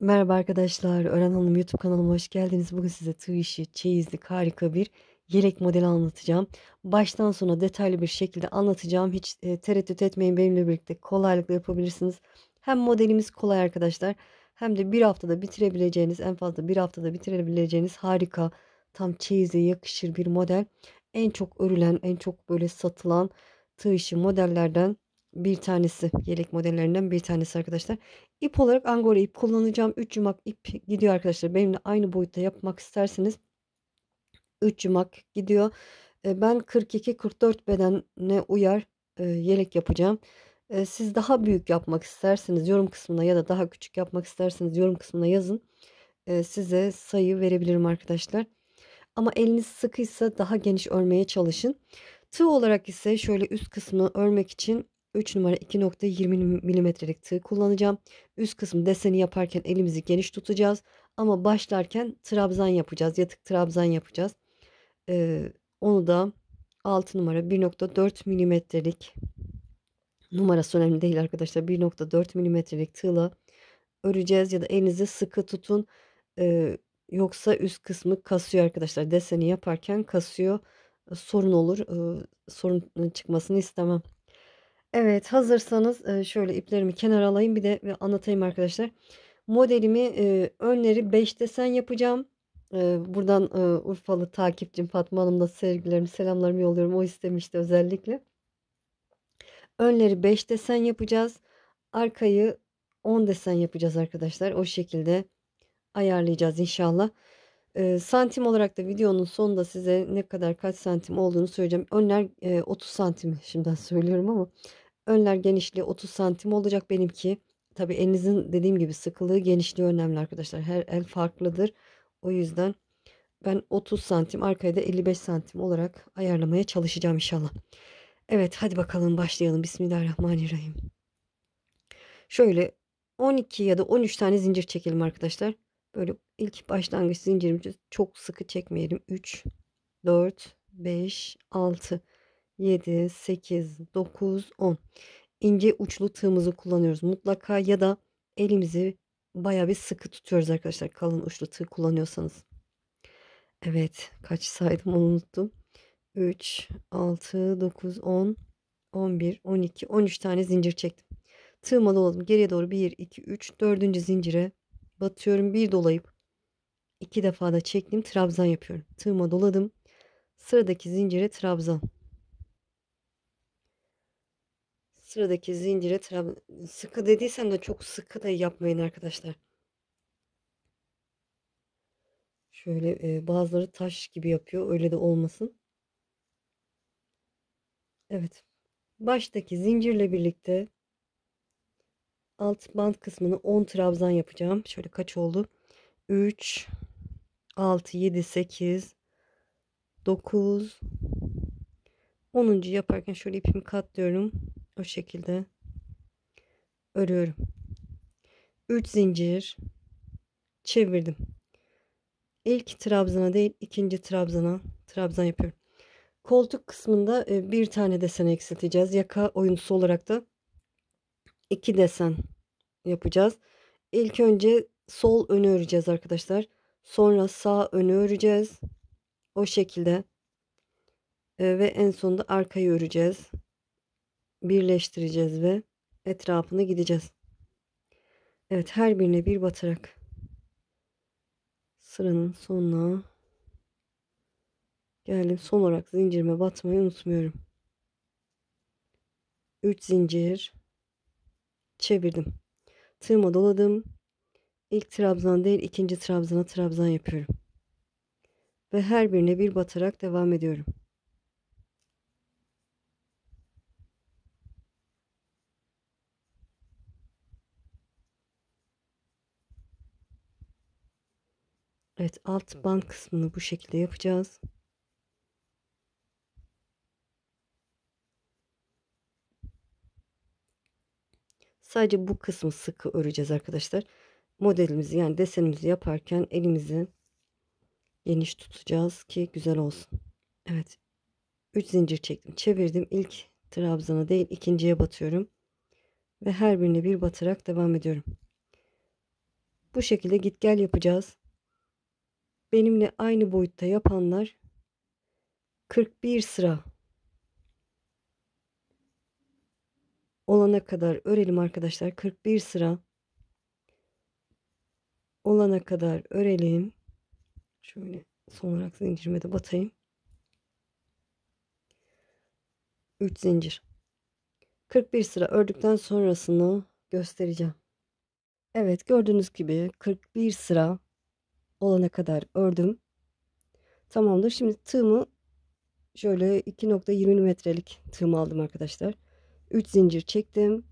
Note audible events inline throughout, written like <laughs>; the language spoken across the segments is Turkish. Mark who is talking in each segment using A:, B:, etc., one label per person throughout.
A: Merhaba arkadaşlar, Ören Hanım YouTube kanalıma hoş geldiniz. Bugün size tığ işi, çeyizlik harika bir yelek modeli anlatacağım. Baştan sona detaylı bir şekilde anlatacağım. Hiç e, tereddüt etmeyin benimle birlikte kolaylıkla yapabilirsiniz. Hem modelimiz kolay arkadaşlar hem de bir haftada bitirebileceğiniz en fazla bir haftada bitirebileceğiniz harika tam çeyize yakışır bir model. En çok örülen en çok böyle satılan tığ işi modellerden bir tanesi yelek modellerinden bir tanesi arkadaşlar. İp olarak angora ip kullanacağım. 3 yumak ip gidiyor arkadaşlar. Benimle aynı boyutta yapmak isterseniz 3 yumak gidiyor. E, ben 42-44 bedene uyar e, yelek yapacağım. E, siz daha büyük yapmak isterseniz yorum kısmına ya da daha küçük yapmak isterseniz yorum kısmına yazın. Size sayı verebilirim arkadaşlar. Ama eliniz sıkıysa daha geniş örmeye çalışın. Tığ olarak ise şöyle üst kısmını örmek için 3 numara 2.20 milimetrelik tığ kullanacağım. Üst kısım deseni yaparken elimizi geniş tutacağız. Ama başlarken trabzan yapacağız. Yatık trabzan yapacağız. Ee, onu da 6 numara 1.4 milimetrelik numarası önemli değil arkadaşlar. 1.4 milimetrelik tığla öreceğiz ya da elinizi sıkı tutun. Ee, yoksa üst kısmı kasıyor arkadaşlar. Deseni yaparken kasıyor. Sorun olur. Ee, sorun çıkmasını istemem. Evet hazırsanız şöyle iplerimi kenara alayım bir de anlatayım arkadaşlar. Modelimi önleri 5 desen yapacağım. buradan Urfalı takipçim Fatma Hanım da sevgilerimi selamlarımı yolluyorum. O istemişti özellikle. Önleri 5 desen yapacağız. Arkayı 10 desen yapacağız arkadaşlar. O şekilde ayarlayacağız inşallah. santim olarak da videonun sonunda size ne kadar kaç santim olduğunu söyleyeceğim. Önler 30 santim şimdiden söylüyorum ama Önler genişliği 30 santim olacak benimki. Tabi elinizin dediğim gibi sıkılığı genişliği önemli arkadaşlar. Her el farklıdır. O yüzden ben 30 santim arkaya da 55 santim olarak ayarlamaya çalışacağım inşallah. Evet hadi bakalım başlayalım. Bismillahirrahmanirrahim. Şöyle 12 ya da 13 tane zincir çekelim arkadaşlar. Böyle ilk başlangıç zincirimizi çok sıkı çekmeyelim. 3, 4, 5, 6. 7, 8, 9, 10. İnce uçlu tığımızı kullanıyoruz mutlaka ya da elimizi baya bir sıkı tutuyoruz arkadaşlar. Kalın uçlu tığ kullanıyorsanız. Evet kaç saydım onu unuttum. 3, 6, 9, 10, 11, 12, 13 tane zincir çektim. Tığıma doladım. Geriye doğru 1, 2, 3, 4. zincire batıyorum. Bir dolayıp iki defa da çektim. Trabzan yapıyorum. Tığıma doladım. Sıradaki zincire trabzan. Sıradaki zincire Sıkı dediysem de çok sıkı da yapmayın arkadaşlar. Şöyle e, bazıları taş gibi yapıyor. Öyle de olmasın. Evet. Baştaki zincirle birlikte alt band kısmını 10 trabzan yapacağım. Şöyle kaç oldu? 3 6 7 8 9 10. yaparken şöyle ipimi katlıyorum o şekilde örüyorum. 3 zincir çevirdim. İlk trabzana değil ikinci trabzana trabzan yapıyorum. Koltuk kısmında e, bir tane desen eksilteceğiz. Yaka oyuncusu olarak da iki desen yapacağız. İlk önce sol önü öreceğiz arkadaşlar. Sonra sağ önü öreceğiz. O şekilde. E, ve en sonunda arkayı öreceğiz birleştireceğiz ve etrafını gideceğiz. Evet her birine bir batarak sıranın sonuna geldim. Son olarak zincirime batmayı unutmuyorum. 3 zincir çevirdim. Tığıma doladım. İlk trabzan değil ikinci trabzana trabzan yapıyorum. Ve her birine bir batarak devam ediyorum. Evet alt band kısmını bu şekilde yapacağız. Sadece bu kısmı sıkı öreceğiz arkadaşlar. Modelimizi yani desenimizi yaparken elimizi geniş tutacağız ki güzel olsun. Evet. 3 zincir çektim. Çevirdim. İlk trabzana değil ikinciye batıyorum. Ve her birine bir batarak devam ediyorum. Bu şekilde git gel yapacağız benimle aynı boyutta yapanlar 41 sıra olana kadar örelim arkadaşlar. 41 sıra olana kadar örelim. Şöyle son olarak zincirime de batayım. 3 zincir. 41 sıra ördükten sonrasını göstereceğim. Evet gördüğünüz gibi 41 sıra olana kadar ördüm. Tamamdır. Şimdi tığımı şöyle 2.20 metrelik tığım aldım arkadaşlar. 3 zincir çektim.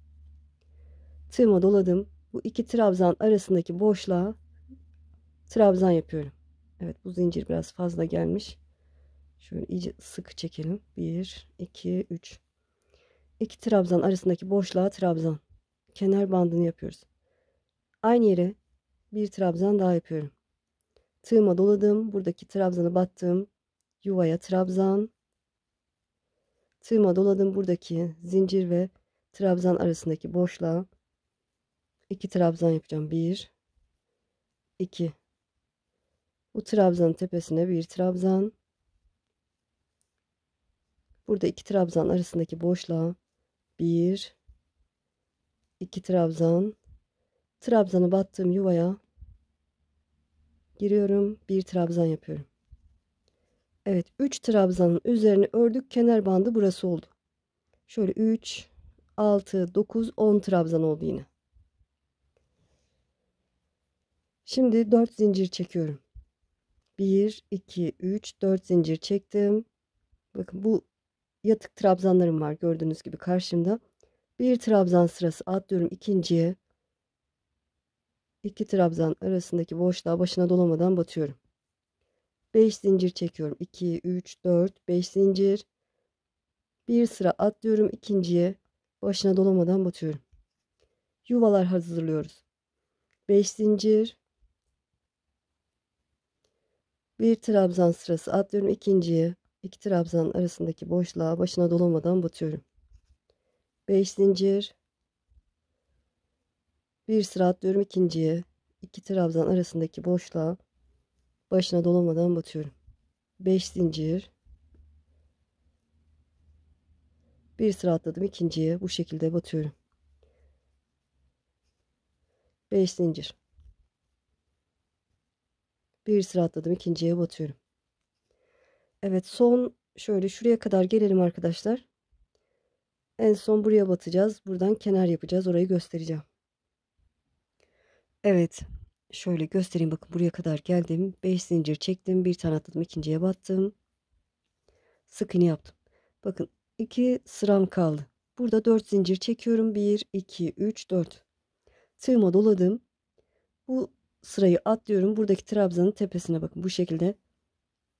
A: Tığıma doladım. Bu iki trabzan arasındaki boşluğa trabzan yapıyorum. Evet bu zincir biraz fazla gelmiş. Şöyle iyice sıkı çekelim. 1, 2, 3. İki trabzan arasındaki boşluğa trabzan. Kenar bandını yapıyoruz. Aynı yere bir trabzan daha yapıyorum. Tığıma doladım. Buradaki trabzanı battım. Yuvaya trabzan. Tığıma doladım. Buradaki zincir ve trabzan arasındaki boşluğa iki trabzan yapacağım. Bir, iki. Bu trabzanın tepesine bir trabzan. Burada iki trabzan arasındaki boşluğa bir, iki trabzan. Trabzanı battığım yuvaya giriyorum. Bir trabzan yapıyorum. Evet 3 trabzanın üzerine ördük. Kenar bandı burası oldu. Şöyle 3, 6, 9, 10 trabzan oldu yine. Şimdi 4 zincir çekiyorum. 1, 2, 3, 4 zincir çektim. Bakın bu yatık trabzanlarım var gördüğünüz gibi karşımda. Bir trabzan sırası atlıyorum ikinciye. 2 trabzan arasındaki boşluğa başına dolamadan batıyorum. 5 zincir çekiyorum. 2, 3, 4, 5 zincir. Bir sıra atlıyorum ikinciye. Başına dolamadan batıyorum. Yuvalar hazırlıyoruz. 5 zincir. Bir trabzan sırası atlıyorum ikinciye. İki trabzan arasındaki boşluğa başına dolamadan batıyorum. 5 zincir. Bir sıra atlıyorum ikinciye. iki trabzan arasındaki boşluğa başına dolamadan batıyorum. 5 zincir. Bir sıra atladım ikinciye bu şekilde batıyorum. 5 zincir. Bir sıra atladım ikinciye batıyorum. Evet son şöyle şuraya kadar gelelim arkadaşlar. En son buraya batacağız. Buradan kenar yapacağız. Orayı göstereceğim. Evet. Şöyle göstereyim. Bakın buraya kadar geldim. 5 zincir çektim. Bir tane atladım. ikinciye battım. Sık iğne yaptım. Bakın 2 sıram kaldı. Burada 4 zincir çekiyorum. 1, 2, 3, 4. Tığıma doladım. Bu sırayı atlıyorum. Buradaki trabzanın tepesine bakın. Bu şekilde.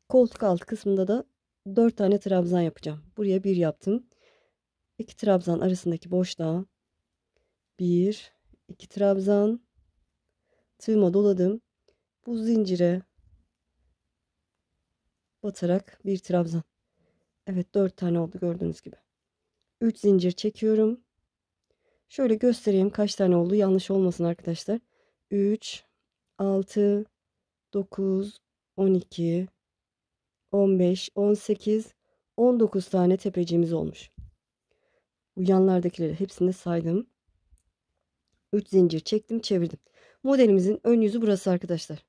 A: Koltuk alt kısmında da 4 tane trabzan yapacağım. Buraya 1 yaptım. 2 trabzan arasındaki boşluğa 1, 2 trabzan tığıma doladım. Bu zincire batarak bir trabzan. Evet 4 tane oldu gördüğünüz gibi. 3 zincir çekiyorum. Şöyle göstereyim kaç tane oldu yanlış olmasın arkadaşlar. 3, 6, 9, 12, 15, 18, 19 tane tepeciğimiz olmuş. Bu yanlardakileri hepsini saydım. 3 zincir çektim çevirdim. Modelimizin ön yüzü burası arkadaşlar.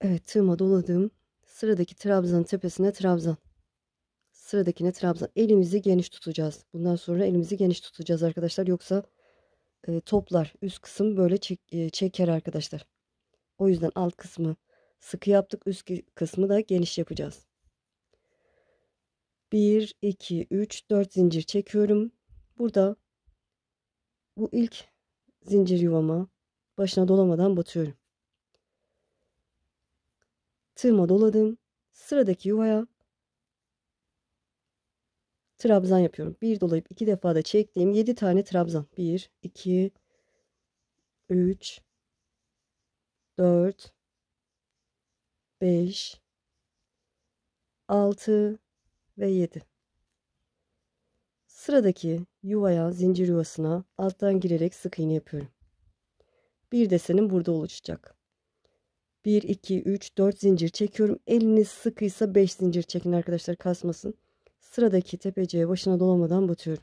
A: Evet tığıma doladım. Sıradaki trabzanın tepesine trabzan. Sıradakine trabzan. Elimizi geniş tutacağız. Bundan sonra elimizi geniş tutacağız arkadaşlar. Yoksa e, toplar. Üst kısım böyle çek, e, çeker arkadaşlar. O yüzden alt kısmı sıkı yaptık. Üst kısmı da geniş yapacağız. 1, 2, 3, 4 zincir çekiyorum. Burada bu ilk zincir yuvama başına dolamadan batıyorum. Tığıma doladım. Sıradaki yuvaya trabzan yapıyorum. Bir dolayıp iki defa da çektiğim yedi tane trabzan. Bir, iki, üç, dört, beş, altı ve yedi. Sıradaki yuvaya, zincir yuvasına alttan girerek sık iğne yapıyorum. Bir desenim burada oluşacak. 1, 2, 3, 4 zincir çekiyorum. Eliniz sıkıysa 5 zincir çekin arkadaşlar kasmasın. Sıradaki tepeciye başına dolamadan batıyorum.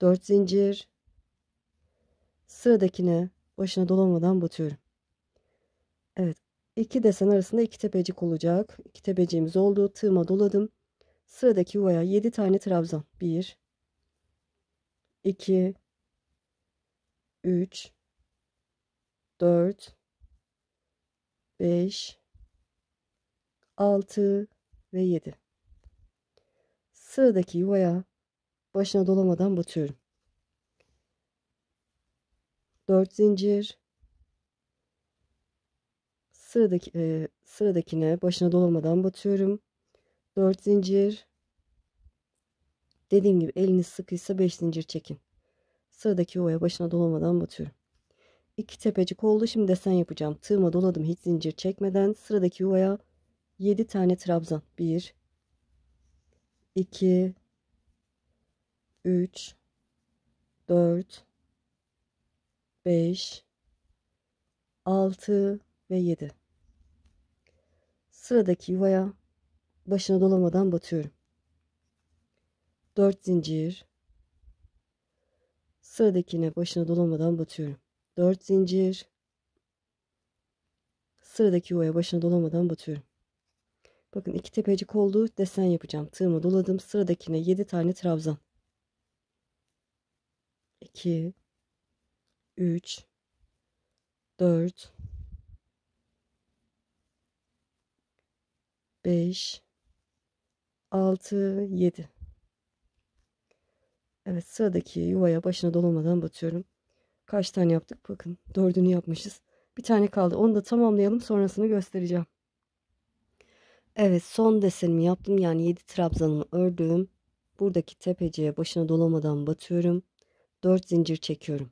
A: 4 zincir. Sıradakine başına dolamadan batıyorum. Evet. iki desen arasında iki tepecik olacak. İki tepeciğimiz oldu. Tığıma doladım. Sıradaki uaya 7 tane trabzan. 1 2 3 4 5 6 ve 7. Sıradaki yuvaya başına dolamadan batıyorum. 4 zincir sıradaki e, sıradakine başına dolamadan batıyorum. 4 zincir. Dediğim gibi eliniz sıkıysa 5 zincir çekin. Sıradaki yuvaya başına dolamadan batıyorum. 2 tepecik oldu. Şimdi desen yapacağım. Tığıma doladım hiç zincir çekmeden. Sıradaki yuvaya 7 tane trabzan. 1 2 3 4 5 6 ve 7 sıradaki yuvaya başına dolamadan batıyorum. Dört zincir. Sıradakine başına dolamadan batıyorum. Dört zincir. Sıradaki yuvaya başına dolamadan batıyorum. Bakın iki tepecik oldu. Desen yapacağım. Tığıma doladım. Sıradakine yedi tane trabzan. İki, üç, dört, beş. 6, 7. Evet sıradaki yuvaya başına dolamadan batıyorum. Kaç tane yaptık bakın. Dördünü yapmışız. Bir tane kaldı. Onu da tamamlayalım sonrasını göstereceğim. Evet son desenimi yaptım. Yani 7 trabzanımı ördüm. Buradaki tepeciye başına dolamadan batıyorum. 4 zincir çekiyorum.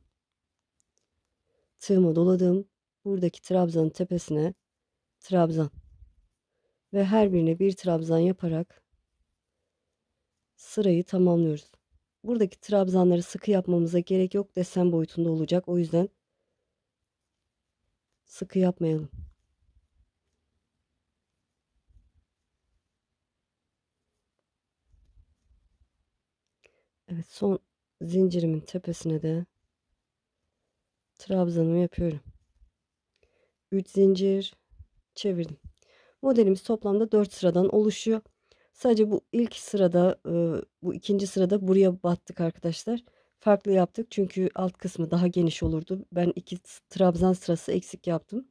A: Tığımı doladım. Buradaki trabzanın tepesine trabzan. Ve her birine bir trabzan yaparak sırayı tamamlıyoruz. Buradaki trabzanları sıkı yapmamıza gerek yok desen boyutunda olacak. O yüzden sıkı yapmayalım. Evet son zincirimin tepesine de trabzanımı yapıyorum. 3 zincir çevirdim. Modelimiz toplamda 4 sıradan oluşuyor. Sadece bu ilk sırada bu ikinci sırada buraya battık arkadaşlar. Farklı yaptık çünkü alt kısmı daha geniş olurdu. Ben iki trabzan sırası eksik yaptım.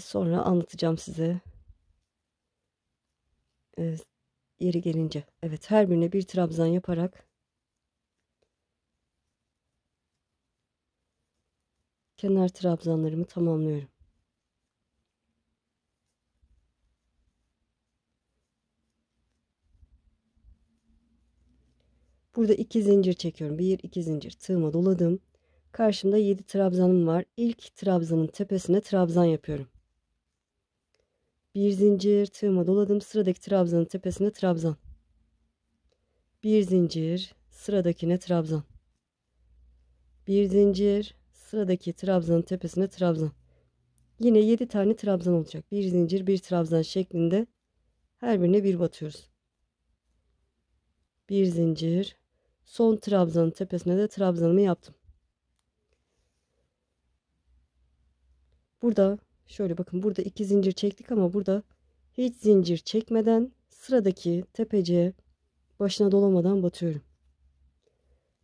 A: Sonra anlatacağım size. yeri gelince. Evet her birine bir trabzan yaparak kenar trabzanlarımı tamamlıyorum. Burada iki zincir çekiyorum. Bir iki zincir tığıma doladım. Karşımda 7 trabzanım var. İlk trabzanın tepesine trabzan yapıyorum. Bir zincir tığıma doladım. Sıradaki trabzanın tepesine trabzan. Bir zincir sıradakine trabzan. Bir zincir sıradaki trabzanın tepesine trabzan. Yine 7 tane trabzan olacak. Bir zincir bir trabzan şeklinde her birine bir batıyoruz. Bir zincir Son trabzanın tepesine de trabzanımı yaptım. Burada şöyle bakın burada iki zincir çektik ama burada hiç zincir çekmeden sıradaki tepeciye başına dolamadan batıyorum.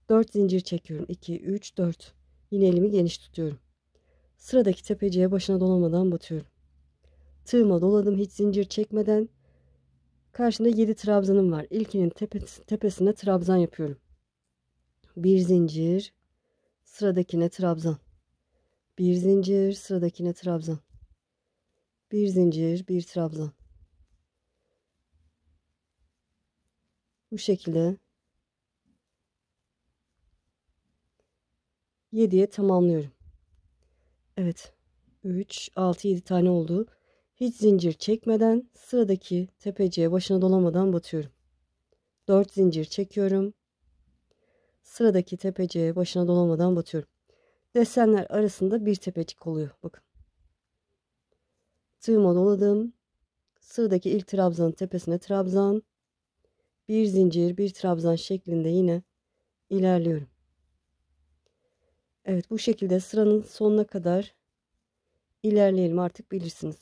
A: 4 zincir çekiyorum. 2, 3, 4. Yine elimi geniş tutuyorum. Sıradaki tepeciye başına dolamadan batıyorum. Tığıma doladım hiç zincir çekmeden. Karşında 7 trabzanım var. İlkinin tepes tepesine trabzan yapıyorum bir zincir, sıradakine trabzan. Bir zincir, sıradakine trabzan. Bir zincir, bir trabzan. Bu şekilde 7'ye tamamlıyorum. Evet. 3, 6, 7 tane oldu. Hiç zincir çekmeden sıradaki tepeciye başına dolamadan batıyorum. 4 zincir çekiyorum. Sıradaki tepeciğe başına dolamadan batıyorum. Desenler arasında bir tepecik oluyor. Bakın. Tığıma doladım. Sıradaki ilk trabzanın tepesine trabzan. Bir zincir, bir trabzan şeklinde yine ilerliyorum. Evet bu şekilde sıranın sonuna kadar ilerleyelim artık bilirsiniz.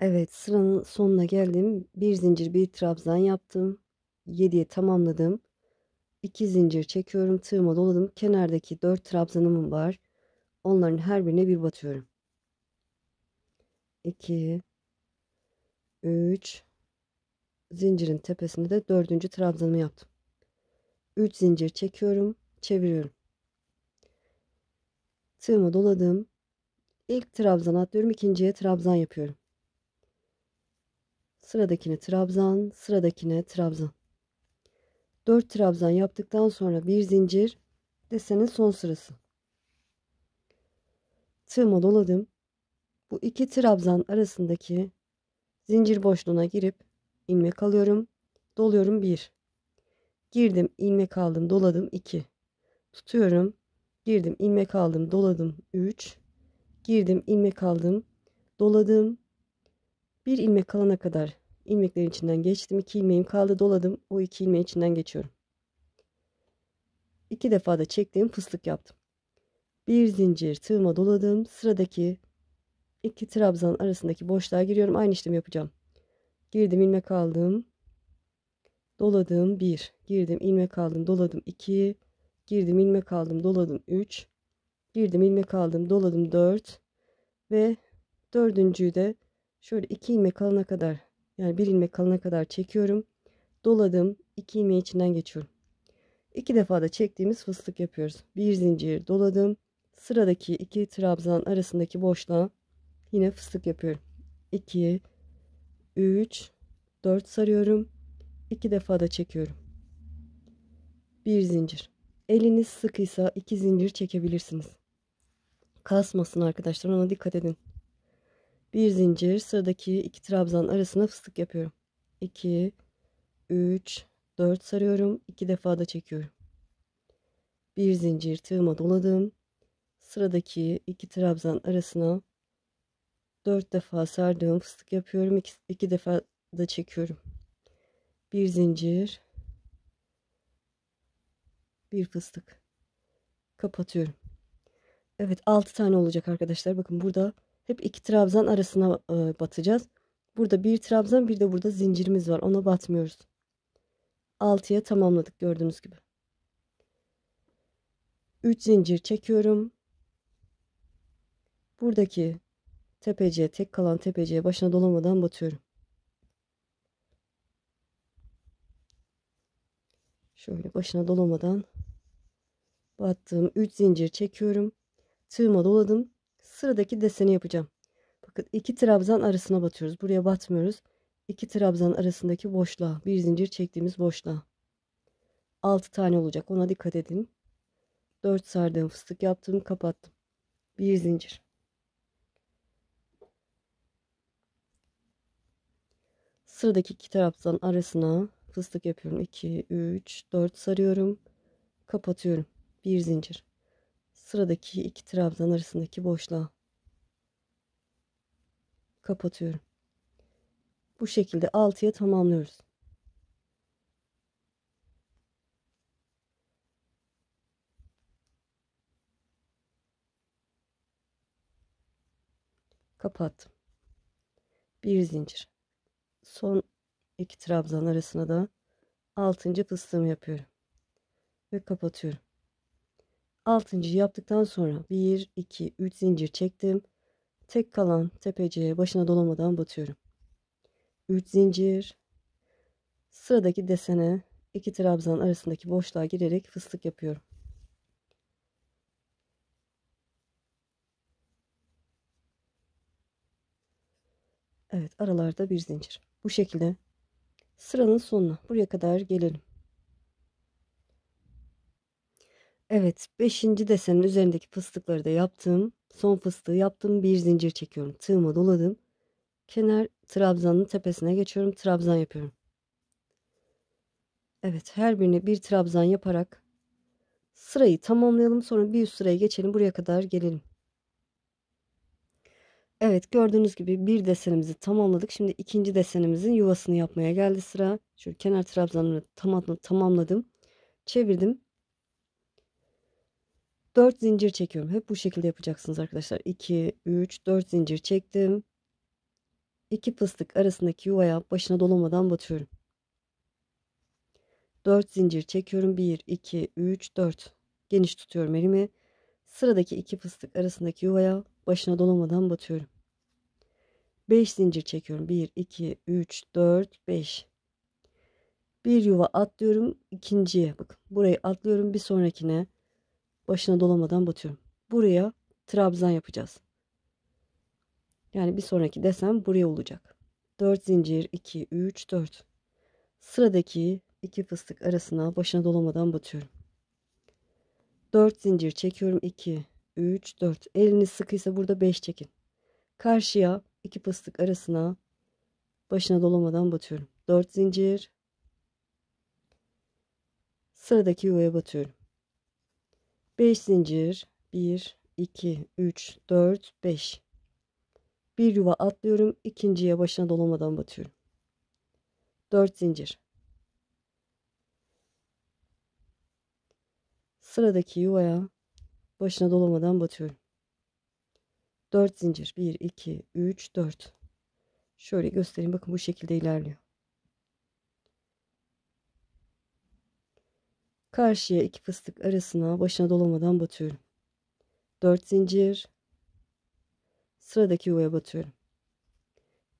A: Evet sıranın sonuna geldim. Bir zincir bir trabzan yaptım. 7'ye tamamladım. 2 zincir çekiyorum. Tığıma doladım. Kenardaki 4 trabzanım var. Onların her birine bir batıyorum. 2 3 zincirin tepesinde de dördüncü trabzanımı yaptım. 3 zincir çekiyorum, çeviriyorum. Tığıma doladım. İlk trabzan atlıyorum, ikinciye trabzan yapıyorum. Sıradakine trabzan, sıradakine trabzan. 4 trabzan yaptıktan sonra bir zincir desenin son sırası. Tığıma doladım. Bu iki trabzan arasındaki zincir boşluğuna girip ilmek alıyorum. Doluyorum 1. Girdim, ilmek aldım, doladım 2. Tutuyorum. Girdim, ilmek aldım, doladım 3. Girdim, ilmek aldım, doladım. Bir ilmek kalana kadar ilmeklerin içinden geçtim. 2 ilmeğim kaldı doladım. O iki ilmeğin içinden geçiyorum. İki defa da çektiğim fıstık yaptım. Bir zincir tığıma doladım. Sıradaki iki trabzan arasındaki boşluğa giriyorum. Aynı işlemi yapacağım. Girdim ilmek aldım. Doladım 1. Girdim ilmek aldım. Doladım 2. Girdim ilmek aldım. Doladım 3. Girdim ilmek aldım. Doladım 4. Ve dördüncüyü de şöyle 2 ilmek alana kadar yani bir ilmek kalana kadar çekiyorum. Doladım. iki ilmeği içinden geçiyorum. İki defa da çektiğimiz fıstık yapıyoruz. Bir zincir doladım. Sıradaki iki trabzan arasındaki boşluğa yine fıstık yapıyorum. 2 3 4 sarıyorum. iki defa da çekiyorum. Bir zincir. Eliniz sıkıysa iki zincir çekebilirsiniz. Kasmasın arkadaşlar ona dikkat edin bir zincir sıradaki iki trabzan arasına fıstık yapıyorum 2 3 4 sarıyorum 2 defa da çekiyorum bir zincir tığıma doladım sıradaki iki trabzan arasına 4 defa sardığım fıstık yapıyorum 2, 2 defa da çekiyorum bir zincir bir fıstık kapatıyorum Evet 6 tane olacak arkadaşlar bakın burada hep iki trabzan arasına e, batacağız. Burada bir trabzan bir de burada zincirimiz var. Ona batmıyoruz. 6'ya tamamladık gördüğünüz gibi. 3 zincir çekiyorum. Buradaki tepeciye tek kalan tepeciye başına dolamadan batıyorum. Şöyle başına dolamadan battım. 3 zincir çekiyorum. Tığıma doladım. Sıradaki deseni yapacağım. Bakın iki trabzan arasına batıyoruz. Buraya batmıyoruz. İki trabzan arasındaki boşluğa, bir zincir çektiğimiz boşluğa. altı tane olacak. Ona dikkat edin. Dört sardığım fıstık yaptım, kapattım. Bir zincir. Sıradaki iki trabzan arasına fıstık yapıyorum. 2 3 4 sarıyorum. Kapatıyorum. Bir zincir sıradaki iki trabzan arasındaki boşluğa kapatıyorum. Bu şekilde 6'ya tamamlıyoruz. Kapattım. Bir zincir. Son iki trabzan arasına da altıncı fıstığımı yapıyorum. Ve kapatıyorum. Altıncı yaptıktan sonra 1, 2, 3 zincir çektim. Tek kalan tepeciye başına dolamadan batıyorum. 3 zincir. Sıradaki desene iki trabzan arasındaki boşluğa girerek fıstık yapıyorum. Evet aralarda bir zincir. Bu şekilde sıranın sonuna buraya kadar gelelim. Evet, beşinci desenin üzerindeki fıstıkları da yaptım. Son fıstığı yaptım. Bir zincir çekiyorum. Tığıma doladım. Kenar trabzanın tepesine geçiyorum. Trabzan yapıyorum. Evet, her birine bir trabzan yaparak sırayı tamamlayalım. Sonra bir üst sıraya geçelim. Buraya kadar gelelim. Evet, gördüğünüz gibi bir desenimizi tamamladık. Şimdi ikinci desenimizin yuvasını yapmaya geldi sıra. Şu kenar trabzanını tamamladım. Çevirdim 4 zincir çekiyorum. Hep bu şekilde yapacaksınız arkadaşlar. 2, 3, 4 zincir çektim. 2 fıstık arasındaki yuvaya başına dolamadan batıyorum. 4 zincir çekiyorum. 1, 2, 3, 4. Geniş tutuyorum elimi. Sıradaki 2 fıstık arasındaki yuvaya başına dolamadan batıyorum. 5 zincir çekiyorum. 1, 2, 3, 4, 5. Bir yuva atlıyorum. ikinciye bakın. Burayı atlıyorum. Bir sonrakine başına dolamadan batıyorum. Buraya trabzan yapacağız. Yani bir sonraki desem buraya olacak. 4 zincir 2 3 4. Sıradaki iki fıstık arasına başına dolamadan batıyorum. 4 zincir çekiyorum 2 3 4. Eliniz sıkıysa burada 5 çekin. Karşıya iki fıstık arasına başına dolamadan batıyorum. 4 zincir. Sıradaki yuvaya batıyorum. 5 zincir 1 2 3 4 5 bir yuva atlıyorum ikinciye başına dolamadan batıyorum 4 zincir sıradaki yuvaya başına dolamadan batıyorum 4 zincir 1 2 3 4 şöyle göstereyim bakın bu şekilde ilerliyor Karşıya iki fıstık arasına başına dolamadan batıyorum. Dört zincir. Sıradaki yuvaya batıyorum.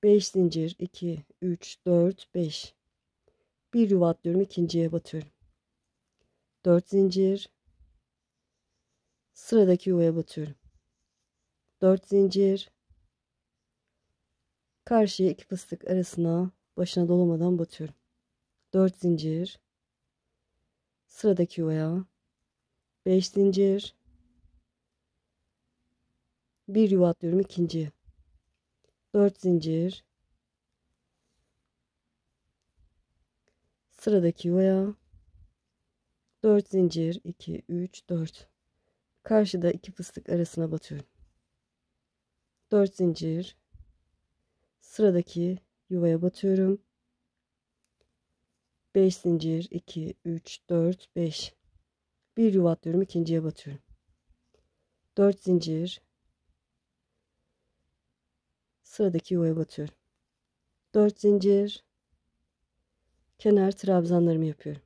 A: Beş zincir 2 üç, dört, beş. Bir yuva atlıyorum ikinciye batıyorum. Dört zincir. Sıradaki yuvaya batıyorum. Dört zincir. Karşıya iki fıstık arasına başına dolamadan batıyorum. Dört zincir. Sıradaki yuvaya Beş zincir. Bir yuva atlıyorum ikinci. Dört zincir. Sıradaki yuvaya Dört zincir İki, üç, dört. Karşıda iki fıstık arasına batıyorum. Dört zincir. Sıradaki yuvaya batıyorum. 5 zincir 2 3 4 5 bir yuva atlıyorum ikinciye batıyorum 4 zincir sıradaki yuvaya batıyorum 4 zincir kenar trabzanlarımı yapıyorum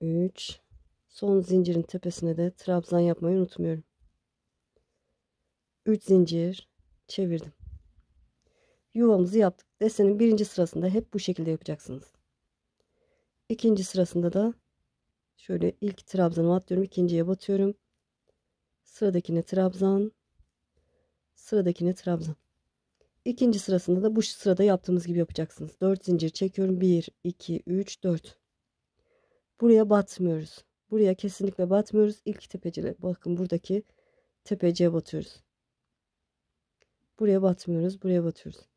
A: Üç. Son zincirin tepesine de trabzan yapmayı unutmuyorum. Üç zincir çevirdim. Yuvamızı yaptık. Desenin birinci sırasında hep bu şekilde yapacaksınız. İkinci sırasında da şöyle ilk trabzanı atlıyorum. ikinciye batıyorum. Sıradakine trabzan. Sıradakine trabzan. İkinci sırasında da bu sırada yaptığımız gibi yapacaksınız. 4 zincir çekiyorum. 1, 2, 3, 4. Buraya batmıyoruz. Buraya kesinlikle batmıyoruz. İlk tepecile bakın buradaki tepeciye batıyoruz. Buraya batmıyoruz. Buraya batıyoruz.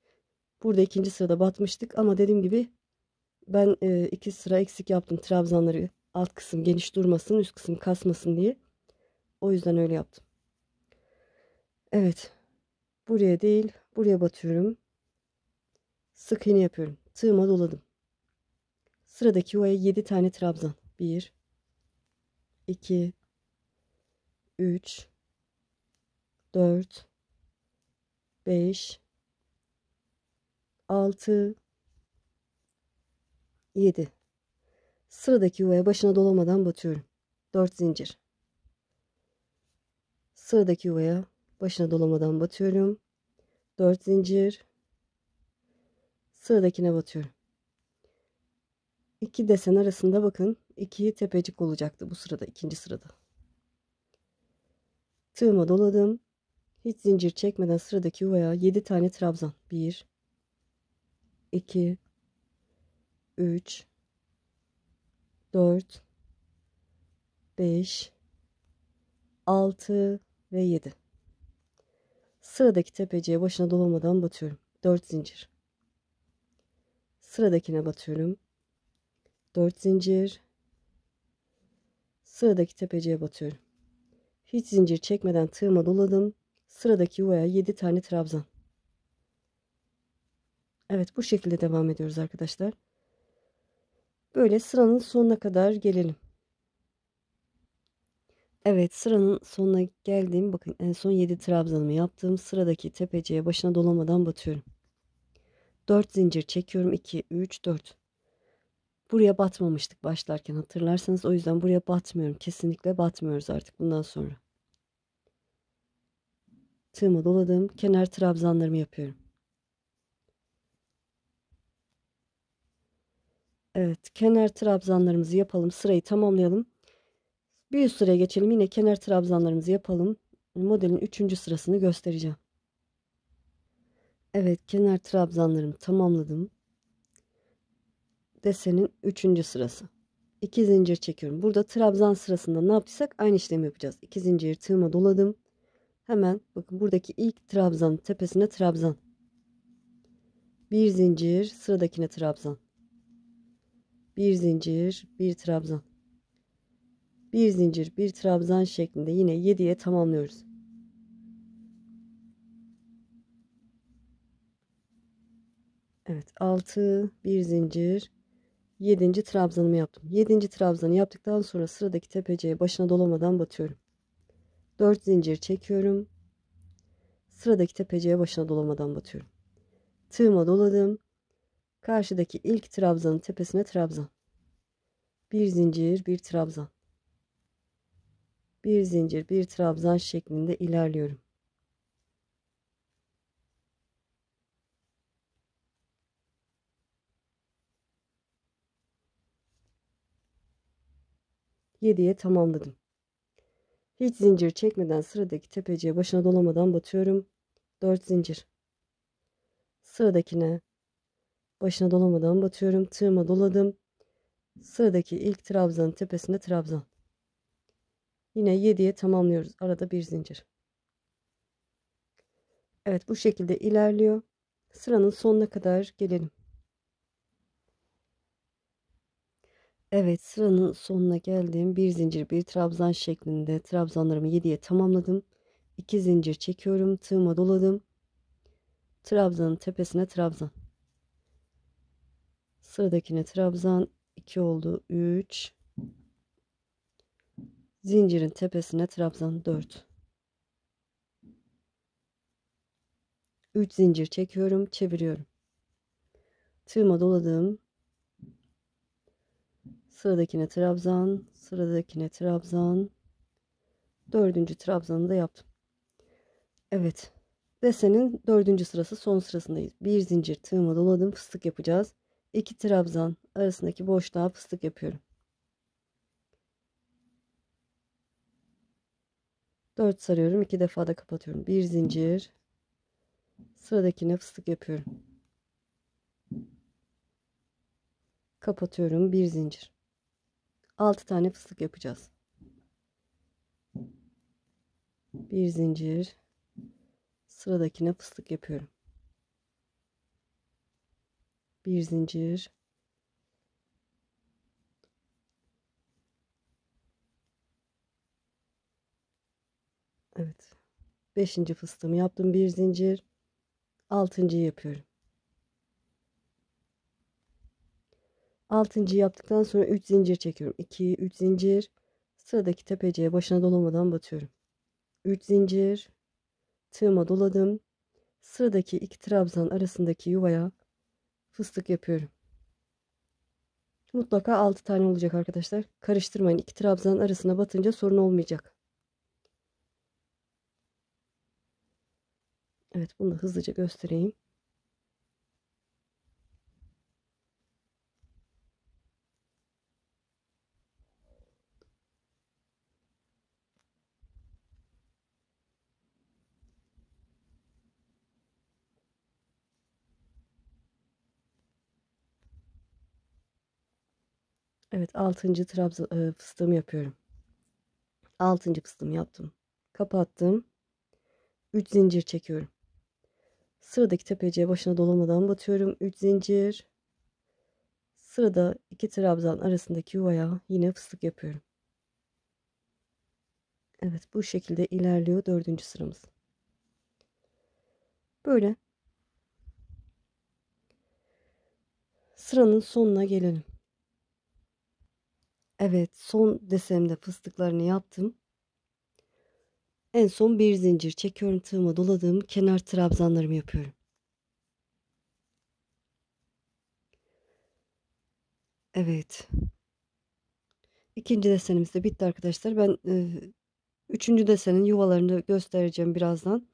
A: Burada ikinci sırada batmıştık ama dediğim gibi ben e, iki sıra eksik yaptım trabzanları alt kısım geniş durmasın üst kısım kasmasın diye. O yüzden öyle yaptım. Evet buraya değil buraya batıyorum. Sık iğne yapıyorum. Tığıma doladım. Sıradaki yuvaya 7 tane trabzan. 1 2 3 4 5 6 7 Sıradaki yuvaya e başına dolamadan batıyorum. 4 zincir. Sıradaki yuvaya e başına dolamadan batıyorum. 4 zincir. Sıradakine batıyorum. İki desen arasında bakın. iki tepecik olacaktı bu sırada. ikinci sırada. Tığıma doladım. Hiç zincir çekmeden sıradaki e yuvaya 7 tane trabzan. 1 2 3 4 5 6 ve 7 Sıradaki tepeciye başına dolamadan batıyorum. 4 zincir. Sıradakine batıyorum. 4 zincir. Sıradaki tepeciye batıyorum. Hiç zincir çekmeden tığıma doladım. Sıradaki yuvaya 7 tane trabzan. Evet bu şekilde devam ediyoruz arkadaşlar. Böyle sıranın sonuna kadar gelelim. Evet sıranın sonuna geldim. Bakın en son 7 trabzanımı yaptığım sıradaki tepeciye başına dolamadan batıyorum. 4 zincir çekiyorum. 2, 3, 4. Buraya batmamıştık başlarken hatırlarsanız. O yüzden buraya batmıyorum. Kesinlikle batmıyoruz artık bundan sonra. Tığıma doladım. Kenar trabzanlarımı yapıyorum. Evet kenar trabzanlarımızı yapalım. Sırayı tamamlayalım. Bir üst sıraya geçelim. Yine kenar trabzanlarımızı yapalım. Modelin üçüncü sırasını göstereceğim. Evet kenar trabzanlarımı tamamladım. Desenin üçüncü sırası. 2 zincir çekiyorum. Burada trabzan sırasında ne yaptıysak aynı işlemi yapacağız. 2 zincir tığıma doladım. Hemen bakın buradaki ilk trabzanın tepesine trabzan. 1 zincir sıradakine trabzan bir zincir, bir trabzan. Bir zincir, bir trabzan şeklinde yine 7'ye tamamlıyoruz. Evet 6 bir zincir 7. trabzanımı yaptım. 7. trabzanı yaptıktan sonra sıradaki tepeciye başına dolamadan batıyorum. 4 zincir çekiyorum. Sıradaki tepeciye başına dolamadan batıyorum. Tığıma doladım. Karşıdaki ilk trabzanın tepesine trabzan. Bir zincir, bir trabzan. Bir zincir, bir trabzan şeklinde ilerliyorum. Yediye tamamladım. Hiç zincir çekmeden sıradaki tepeciye başına dolamadan batıyorum. 4 zincir. Sıradakine Başına dolamadan batıyorum. Tığıma doladım. Sıradaki ilk trabzanın tepesinde trabzan. Yine 7'ye tamamlıyoruz. Arada bir zincir. Evet bu şekilde ilerliyor. Sıranın sonuna kadar gelelim. Evet sıranın sonuna geldim. Bir zincir bir trabzan şeklinde trabzanlarımı 7'ye tamamladım. 2 zincir çekiyorum. Tığıma doladım. Trabzanın tepesine trabzan. Sıradakine trabzan 2 oldu 3. Zincirin tepesine trabzan 4. 3 zincir çekiyorum, çeviriyorum. Tığıma doladım. Sıradakine trabzan, sıradakine trabzan. Dördüncü trabzanı da yaptım. Evet. Desenin dördüncü sırası son sırasındayız. Bir zincir tığıma doladım. Fıstık yapacağız iki trabzan arasındaki boşluğa fıstık yapıyorum. 4 sarıyorum. 2 defa da kapatıyorum. Bir zincir. Sıradakine fıstık yapıyorum. Kapatıyorum. Bir zincir. 6 tane fıstık yapacağız. Bir zincir. Sıradakine fıstık yapıyorum bir zincir Evet. beşinci fıstığımı yaptım. Bir zincir. altıncı yapıyorum. Altıncı yaptıktan sonra 3 zincir çekiyorum. 2, 3 zincir. Sıradaki tepeciye başına dolamadan batıyorum. 3 zincir. Tığıma doladım. Sıradaki iki trabzan arasındaki yuvaya fıstık yapıyorum. Mutlaka 6 tane olacak arkadaşlar. Karıştırmayın. İki trabzanın arasına batınca sorun olmayacak. Evet bunu da hızlıca göstereyim. Evet 6. trabzan e, fıstığımı yapıyorum. 6. fıstığımı yaptım. Kapattım. 3 zincir çekiyorum. Sıradaki tepeciye başına dolamadan batıyorum. 3 zincir. Sırada iki trabzan arasındaki yuvaya yine fıstık yapıyorum. Evet bu şekilde ilerliyor dördüncü sıramız. Böyle. Sıranın sonuna gelelim. Evet, son desemde fıstıklarını yaptım. En son bir zincir çekiyorum tığıma doladığım kenar trabzanlarımı yapıyorum. Evet. İkinci desenimiz de bitti arkadaşlar. Ben e, üçüncü desenin yuvalarını göstereceğim birazdan.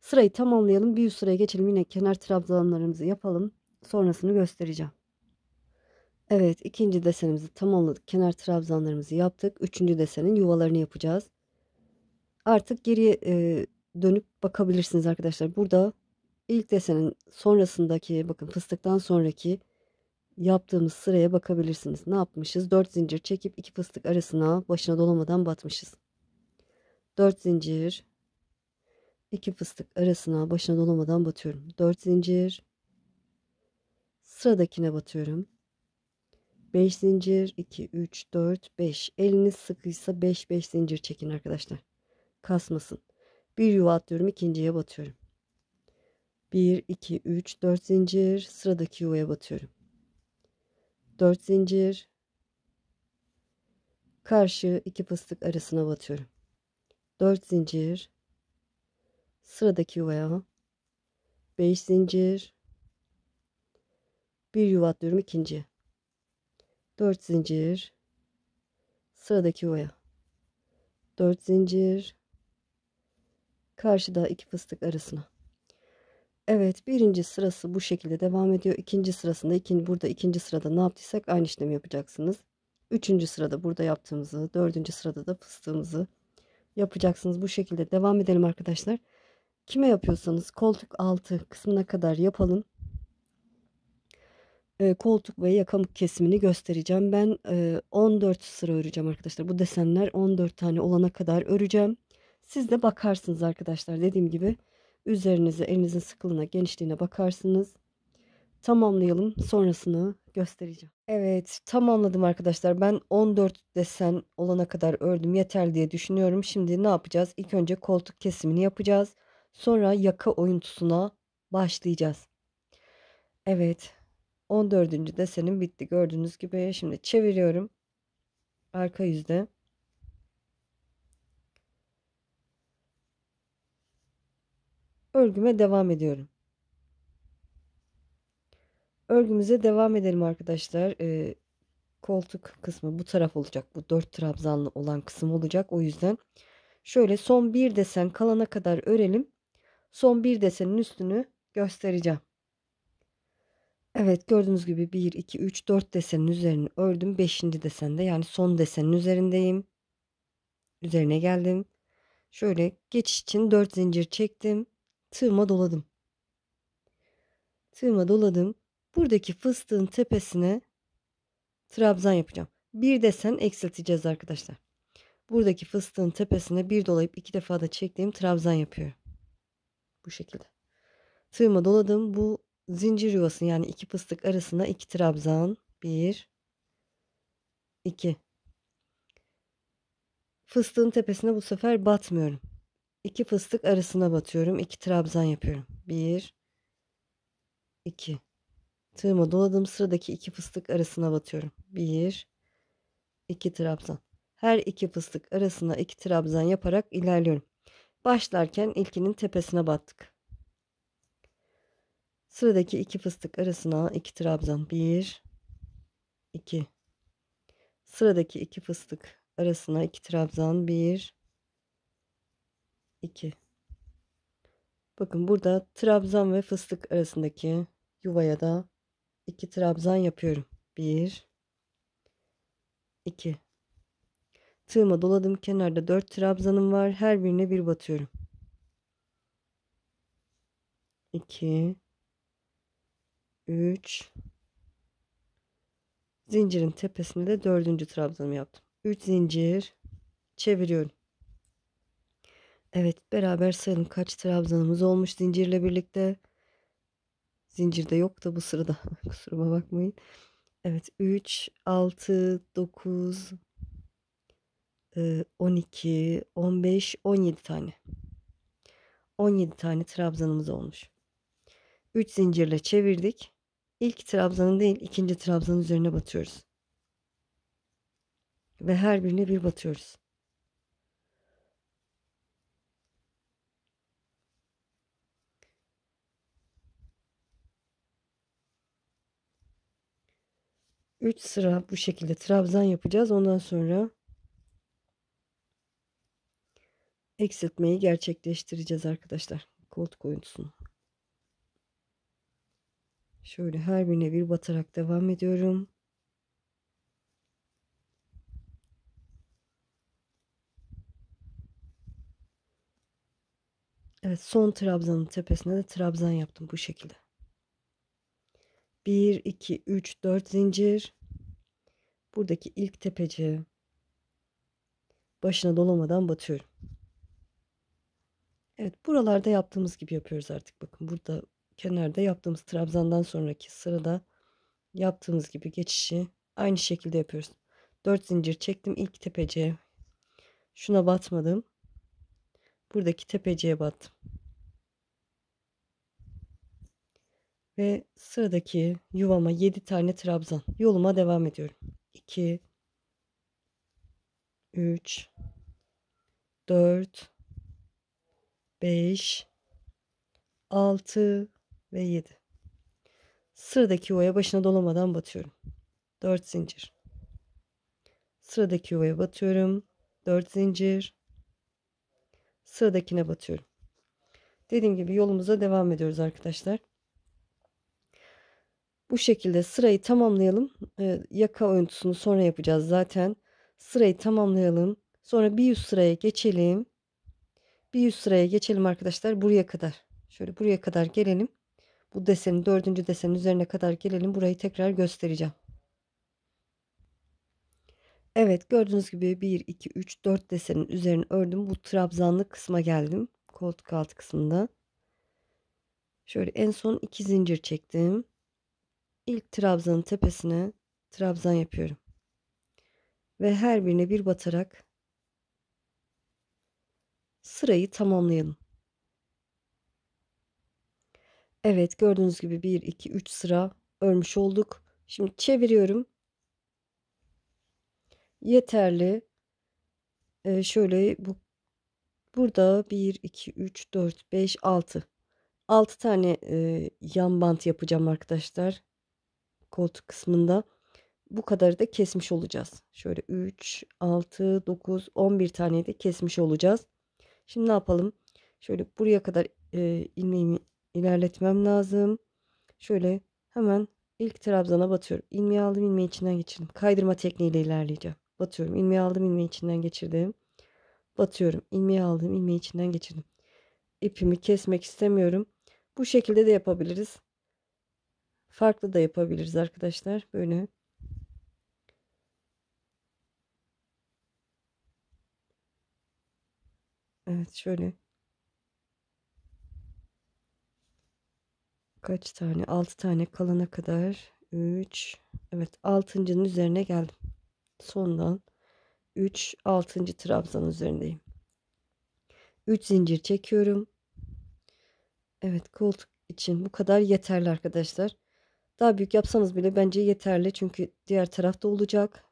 A: Sırayı tamamlayalım. Bir üst sıraya geçelim. Yine kenar trabzanlarımızı yapalım. Sonrasını göstereceğim. Evet ikinci desenimizi tamamladık. Kenar trabzanlarımızı yaptık. Üçüncü desenin yuvalarını yapacağız. Artık geriye e, dönüp bakabilirsiniz arkadaşlar. Burada ilk desenin sonrasındaki bakın fıstıktan sonraki yaptığımız sıraya bakabilirsiniz. Ne yapmışız? 4 zincir çekip iki fıstık arasına başına dolamadan batmışız. 4 zincir iki fıstık arasına başına dolamadan batıyorum. 4 zincir sıradakine batıyorum. 5 zincir 2 3 4 5 eliniz sıkıysa 5 5 zincir çekin arkadaşlar kasmasın bir yuva atlıyorum ikinciye batıyorum 1 2 3 4 zincir sıradaki yuvaya batıyorum 4 zincir karşı iki fıstık arasına batıyorum 4 zincir sıradaki yuvaya 5 zincir bir yuva atlıyorum ikinciye 4 zincir sıradaki oya. 4 zincir karşıda iki fıstık arasına Evet birinci sırası bu şekilde devam ediyor ikinci sırasında ikinci, burada ikinci sırada ne yaptıysak aynı işlemi yapacaksınız üçüncü sırada burada yaptığımızı dördüncü sırada da fıstığımızı yapacaksınız bu şekilde devam edelim arkadaşlar kime yapıyorsanız koltuk altı kısmına kadar yapalım e, koltuk ve yakamık kesimini göstereceğim. Ben 14 sıra öreceğim arkadaşlar. Bu desenler 14 tane olana kadar öreceğim. Siz de bakarsınız arkadaşlar. Dediğim gibi üzerinize elinizin sıkılığına genişliğine bakarsınız. Tamamlayalım. Sonrasını göstereceğim. Evet tamamladım arkadaşlar. Ben 14 desen olana kadar ördüm. Yeter diye düşünüyorum. Şimdi ne yapacağız? İlk önce koltuk kesimini yapacağız. Sonra yaka oyuntusuna başlayacağız. Evet 14. desenim bitti gördüğünüz gibi. Şimdi çeviriyorum. Arka yüzde. Örgüme devam ediyorum. Örgümüze devam edelim arkadaşlar. Ee, koltuk kısmı bu taraf olacak. Bu dört trabzanlı olan kısım olacak. O yüzden şöyle son bir desen kalana kadar örelim. Son bir desenin üstünü göstereceğim. Evet gördüğünüz gibi 1, 2, 3, 4 desenin üzerini ördüm. 5. desende yani son desenin üzerindeyim. Üzerine geldim. Şöyle geçiş için 4 zincir çektim. Tığıma doladım. Tığıma doladım. Buradaki fıstığın tepesine trabzan yapacağım. Bir desen eksilteceğiz arkadaşlar. Buradaki fıstığın tepesine bir dolayıp iki defa da çektiğim trabzan yapıyorum. Bu şekilde. Tığıma doladım. Bu zincir yuvası yani iki fıstık arasına iki trabzan. Bir, iki. Fıstığın tepesine bu sefer batmıyorum. İki fıstık arasına batıyorum. iki trabzan yapıyorum. Bir, iki. Tığıma doladığım sıradaki iki fıstık arasına batıyorum. Bir, iki trabzan. Her iki fıstık arasına iki trabzan yaparak ilerliyorum. Başlarken ilkinin tepesine battık. Sıradaki iki fıstık arasına iki trabzan. Bir, iki. Sıradaki iki fıstık arasına iki trabzan. Bir, iki. Bakın burada trabzan ve fıstık arasındaki yuvaya da iki trabzan yapıyorum. Bir, iki. Tığıma doladım. Kenarda dört trabzanım var. Her birine bir batıyorum. 2 3 zincirin tepesinde de dördüncü trabzanımı yaptım. 3 zincir çeviriyorum. Evet beraber sayalım kaç trabzanımız olmuş zincirle birlikte. Zincirde yok da bu sırada <laughs> kusuruma bakmayın. Evet 3, 6, 9, 12, 15, 17 tane. 17 tane trabzanımız olmuş. 3 zincirle çevirdik ilk trabzanın değil ikinci trabzanın üzerine batıyoruz. Ve her birine bir batıyoruz. Üç sıra bu şekilde trabzan yapacağız. Ondan sonra eksiltmeyi gerçekleştireceğiz arkadaşlar. Koltuk oyuntusunu. Şöyle her birine bir batarak devam ediyorum. Evet son trabzanın tepesine de trabzan yaptım bu şekilde. 1, 2, 3, 4 zincir. Buradaki ilk tepeci başına dolamadan batıyorum. Evet buralarda yaptığımız gibi yapıyoruz artık. Bakın burada kenarda yaptığımız trabzandan sonraki sırada yaptığımız gibi geçişi aynı şekilde yapıyoruz. 4 zincir çektim ilk tepeciye. Şuna batmadım. Buradaki tepeciye battım. Ve sıradaki yuvama 7 tane trabzan. Yoluma devam ediyorum. 2 3 4 5 6 ve 7. Sıradaki yuvaya başına dolamadan batıyorum. 4 zincir. Sıradaki yuvaya batıyorum. 4 zincir. Sıradakine batıyorum. Dediğim gibi yolumuza devam ediyoruz arkadaşlar. Bu şekilde sırayı tamamlayalım. Ee, yaka oyuntusunu sonra yapacağız zaten. Sırayı tamamlayalım. Sonra bir yüz sıraya geçelim. Bir yüz sıraya geçelim arkadaşlar buraya kadar. Şöyle buraya kadar gelelim bu desenin dördüncü desenin üzerine kadar gelelim. Burayı tekrar göstereceğim. Evet gördüğünüz gibi 1, 2, 3, 4 desenin üzerine ördüm. Bu trabzanlı kısma geldim. Koltuk altı kısmında. Şöyle en son iki zincir çektim. İlk trabzanın tepesine trabzan yapıyorum. Ve her birine bir batarak sırayı tamamlayalım. Evet gördüğünüz gibi 1, 2, 3 sıra örmüş olduk. Şimdi çeviriyorum. Yeterli. Ee, şöyle bu burada 1, 2, 3, 4, 5, 6. 6 tane e, yan bant yapacağım arkadaşlar. Koltuk kısmında. Bu kadarı da kesmiş olacağız. Şöyle 3, 6, 9, 11 tane de kesmiş olacağız. Şimdi ne yapalım? Şöyle buraya kadar e, ilmeğimi ilerletmem lazım. Şöyle hemen ilk trabzana batıyorum. İlmeği aldım ilmeği içinden geçirdim. Kaydırma tekniğiyle ilerleyeceğim. Batıyorum ilmeği aldım ilmeği içinden geçirdim. Batıyorum ilmeği aldım ilmeği içinden geçirdim. İpimi kesmek istemiyorum. Bu şekilde de yapabiliriz. Farklı da yapabiliriz arkadaşlar. Böyle. Evet şöyle. kaç tane? 6 tane kalana kadar 3 evet 6.'nın üzerine geldim. Sondan 3 6. trabzan üzerindeyim. 3 zincir çekiyorum. Evet koltuk için bu kadar yeterli arkadaşlar. Daha büyük yapsanız bile bence yeterli çünkü diğer tarafta olacak.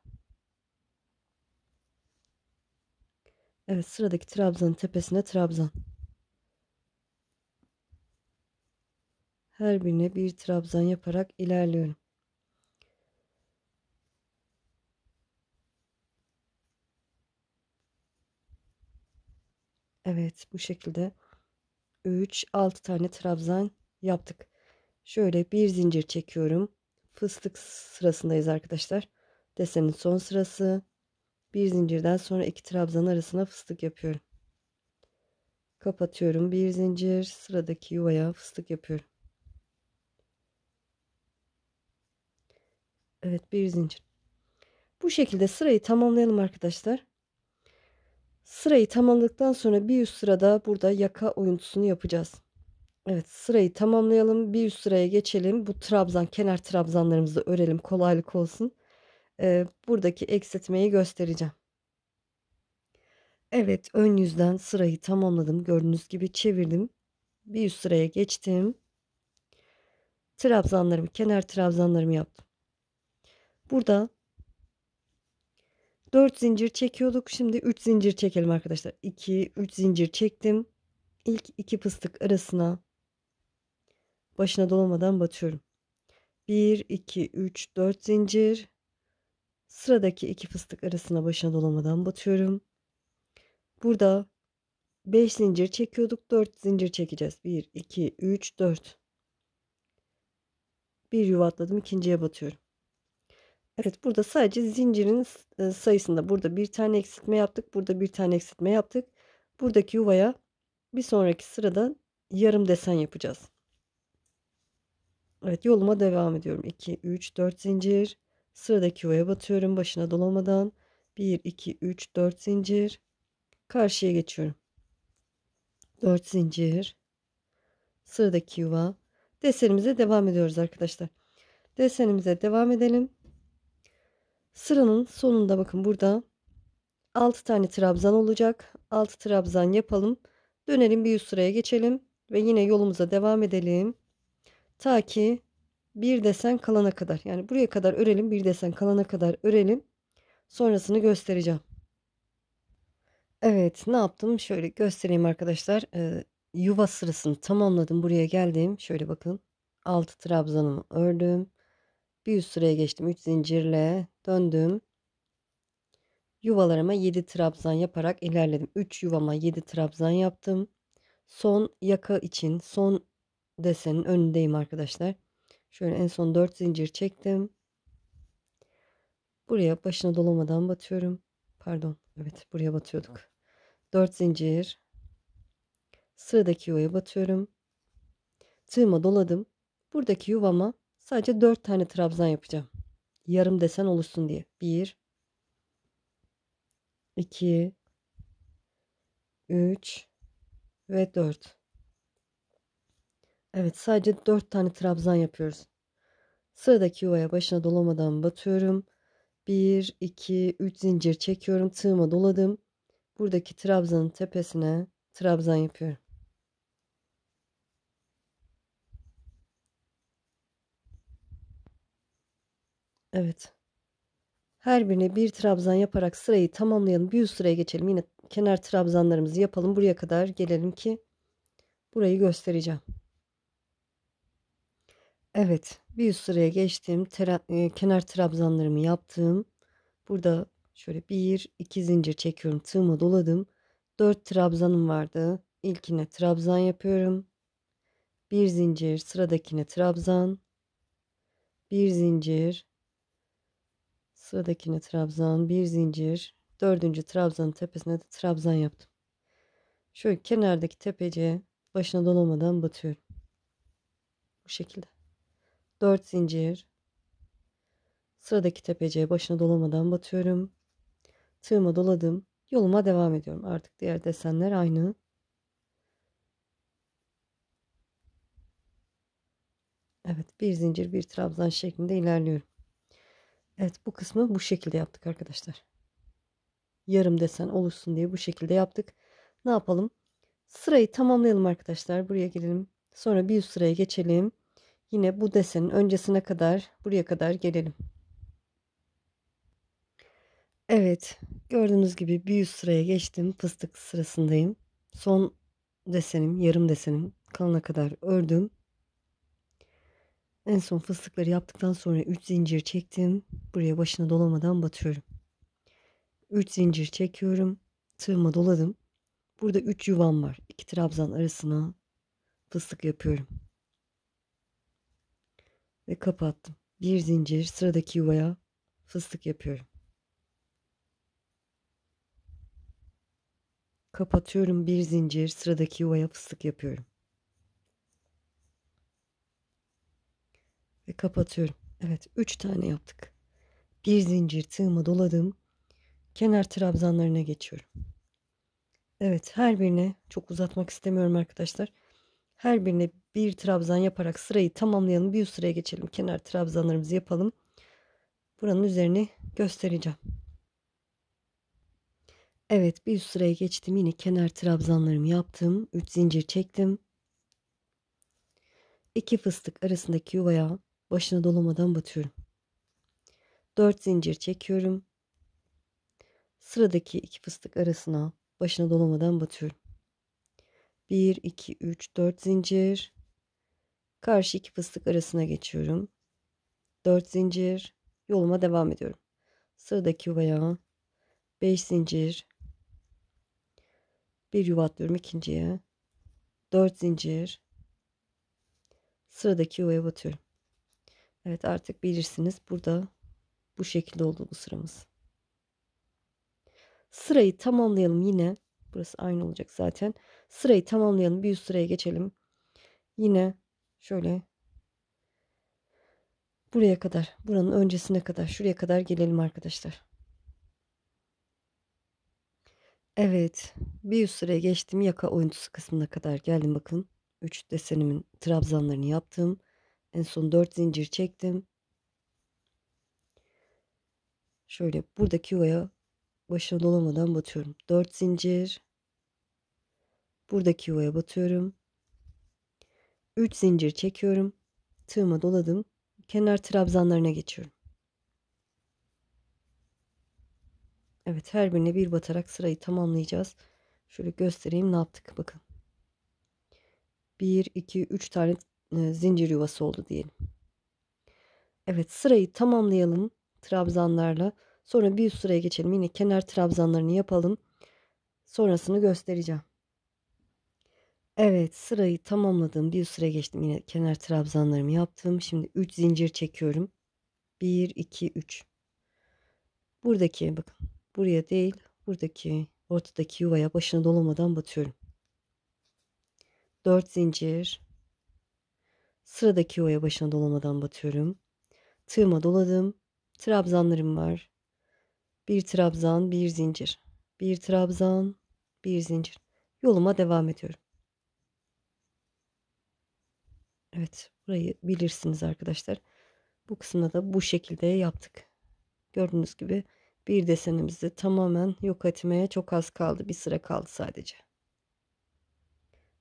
A: Evet sıradaki trabzanın tepesine trabzan. her birine bir trabzan yaparak ilerliyorum. Evet bu şekilde 3 6 tane trabzan yaptık. Şöyle bir zincir çekiyorum. Fıstık sırasındayız arkadaşlar. Desenin son sırası. Bir zincirden sonra iki trabzan arasına fıstık yapıyorum. Kapatıyorum bir zincir sıradaki yuvaya fıstık yapıyorum. Evet bir zincir. Bu şekilde sırayı tamamlayalım arkadaşlar. Sırayı tamamladıktan sonra bir üst sırada burada yaka oyuntusunu yapacağız. Evet sırayı tamamlayalım. Bir üst sıraya geçelim. Bu trabzan kenar trabzanlarımızı örelim. Kolaylık olsun. Ee, buradaki eksiltmeyi göstereceğim. Evet ön yüzden sırayı tamamladım. Gördüğünüz gibi çevirdim. Bir üst sıraya geçtim. Trabzanlarımı kenar trabzanlarımı yaptım. Burada 4 zincir çekiyorduk. Şimdi 3 zincir çekelim arkadaşlar. 2 3 zincir çektim. İlk iki fıstık arasına başına dolamadan batıyorum. 1 2 3 4 zincir. Sıradaki iki fıstık arasına başına dolamadan batıyorum. Burada 5 zincir çekiyorduk. 4 zincir çekeceğiz. 1 2 3 4. Bir yuvatladım. atladım, ikinciye batıyorum. Evet burada sadece zincirin e, sayısında burada bir tane eksiltme yaptık. Burada bir tane eksiltme yaptık. Buradaki yuvaya bir sonraki sırada yarım desen yapacağız. Evet yoluma devam ediyorum. 2, 3, 4 zincir. Sıradaki yuvaya batıyorum başına dolamadan. 1, 2, 3, 4 zincir. Karşıya geçiyorum. 4 zincir. Sıradaki yuva. Desenimize devam ediyoruz arkadaşlar. Desenimize devam edelim. Sıranın sonunda bakın burada 6 tane trabzan olacak. 6 trabzan yapalım. Dönelim bir üst sıraya geçelim ve yine yolumuza devam edelim. Ta ki bir desen kalana kadar. Yani buraya kadar örelim, bir desen kalana kadar örelim. Sonrasını göstereceğim. Evet, ne yaptım? Şöyle göstereyim arkadaşlar. Ee, yuva sırasını tamamladım. Buraya geldim. Şöyle bakın. 6 trabzanımı ördüm. Bir üst sıraya geçtim. 3 zincirle döndüm. Yuvalarıma 7 trabzan yaparak ilerledim. 3 yuvama 7 trabzan yaptım. Son yaka için son desenin önündeyim arkadaşlar. Şöyle en son 4 zincir çektim. Buraya başına dolamadan batıyorum. Pardon. Evet buraya batıyorduk. 4 zincir. Sıradaki yuvaya batıyorum. Tığıma doladım. Buradaki yuvama sadece 4 tane trabzan yapacağım yarım desen olursun diye. Bir, iki, üç ve dört. Evet sadece dört tane trabzan yapıyoruz. Sıradaki yuvaya başına dolamadan batıyorum. Bir, iki, üç zincir çekiyorum. Tığıma doladım. Buradaki trabzanın tepesine trabzan yapıyorum. Evet. Her birine bir trabzan yaparak sırayı tamamlayalım. Bir üst sıraya geçelim. Yine kenar trabzanlarımızı yapalım. Buraya kadar gelelim ki burayı göstereceğim. Evet. Bir üst sıraya geçtim. Tera, e, kenar trabzanlarımı yaptım. Burada şöyle bir iki zincir çekiyorum. Tığıma doladım. Dört trabzanım vardı. İlkine trabzan yapıyorum. Bir zincir sıradakine trabzan. Bir zincir Sıradakine trabzan, bir zincir, dördüncü trabzanın tepesine de trabzan yaptım. Şöyle kenardaki tepeciğe başına dolamadan batıyorum. Bu şekilde. Dört zincir. Sıradaki tepeciğe başına dolamadan batıyorum. Tığıma doladım. Yoluma devam ediyorum. Artık diğer desenler aynı. Evet bir zincir bir trabzan şeklinde ilerliyorum. Evet bu kısmı bu şekilde yaptık arkadaşlar. Yarım desen oluşsun diye bu şekilde yaptık. Ne yapalım? Sırayı tamamlayalım arkadaşlar. Buraya gelelim. Sonra bir üst sıraya geçelim. Yine bu desenin öncesine kadar buraya kadar gelelim. Evet gördüğünüz gibi bir üst sıraya geçtim. Fıstık sırasındayım. Son desenim yarım desenim kalana kadar ördüm. En son fıstıkları yaptıktan sonra 3 zincir çektim. Buraya başına dolamadan batıyorum. 3 zincir çekiyorum. Tığıma doladım. Burada 3 yuvam var. 2 trabzan arasına fıstık yapıyorum. Ve kapattım. Bir zincir sıradaki yuvaya fıstık yapıyorum. Kapatıyorum bir zincir sıradaki yuvaya fıstık yapıyorum. ve kapatıyorum. Evet 3 tane yaptık. Bir zincir tığımı doladım. Kenar trabzanlarına geçiyorum. Evet her birine çok uzatmak istemiyorum arkadaşlar. Her birine bir trabzan yaparak sırayı tamamlayalım. Bir üst sıraya geçelim. Kenar trabzanlarımızı yapalım. Buranın üzerini göstereceğim. Evet bir üst sıraya geçtim. Yine kenar trabzanlarımı yaptım. 3 zincir çektim. 2 fıstık arasındaki yuvaya başına dolamadan batıyorum. 4 zincir çekiyorum. Sıradaki iki fıstık arasına başına dolamadan batıyorum. 1 2 3 4 zincir. Karşı iki fıstık arasına geçiyorum. 4 zincir yoluma devam ediyorum. Sıradaki yuvaya 5 zincir bir yuva atlıyorum ikinciye. 4 zincir sıradaki yuvaya batıyorum. Evet artık bilirsiniz burada bu şekilde oldu bu sıramız. Sırayı tamamlayalım yine. Burası aynı olacak zaten. Sırayı tamamlayalım. Bir üst sıraya geçelim. Yine şöyle buraya kadar, buranın öncesine kadar, şuraya kadar gelelim arkadaşlar. Evet, bir üst sıraya geçtim. Yaka oyuntusu kısmına kadar geldim bakın. 3 desenimin trabzanlarını yaptım. En son 4 zincir çektim. Şöyle buradaki yuvaya başına dolamadan batıyorum. 4 zincir. Buradaki yuvaya batıyorum. 3 zincir çekiyorum. Tığıma doladım. Kenar trabzanlarına geçiyorum. Evet her birine bir batarak sırayı tamamlayacağız. Şöyle göstereyim ne yaptık bakın. 1, 2, 3 tane e, zincir yuvası oldu diyelim. Evet sırayı tamamlayalım trabzanlarla. Sonra bir üst sıraya geçelim. Yine kenar trabzanlarını yapalım. Sonrasını göstereceğim. Evet sırayı tamamladım. Bir üst sıraya geçtim. Yine kenar trabzanlarımı yaptım. Şimdi 3 zincir çekiyorum. 1, 2, 3. Buradaki bakın buraya değil buradaki ortadaki yuvaya başını dolamadan batıyorum. 4 zincir Sıradaki oya başına dolamadan batıyorum. Tığıma doladım. Trabzanlarım var. Bir trabzan, bir zincir. Bir trabzan, bir zincir. Yoluma devam ediyorum. Evet, burayı bilirsiniz arkadaşlar. Bu kısımda da bu şekilde yaptık. Gördüğünüz gibi bir desenimizi tamamen yok etmeye çok az kaldı. Bir sıra kaldı sadece.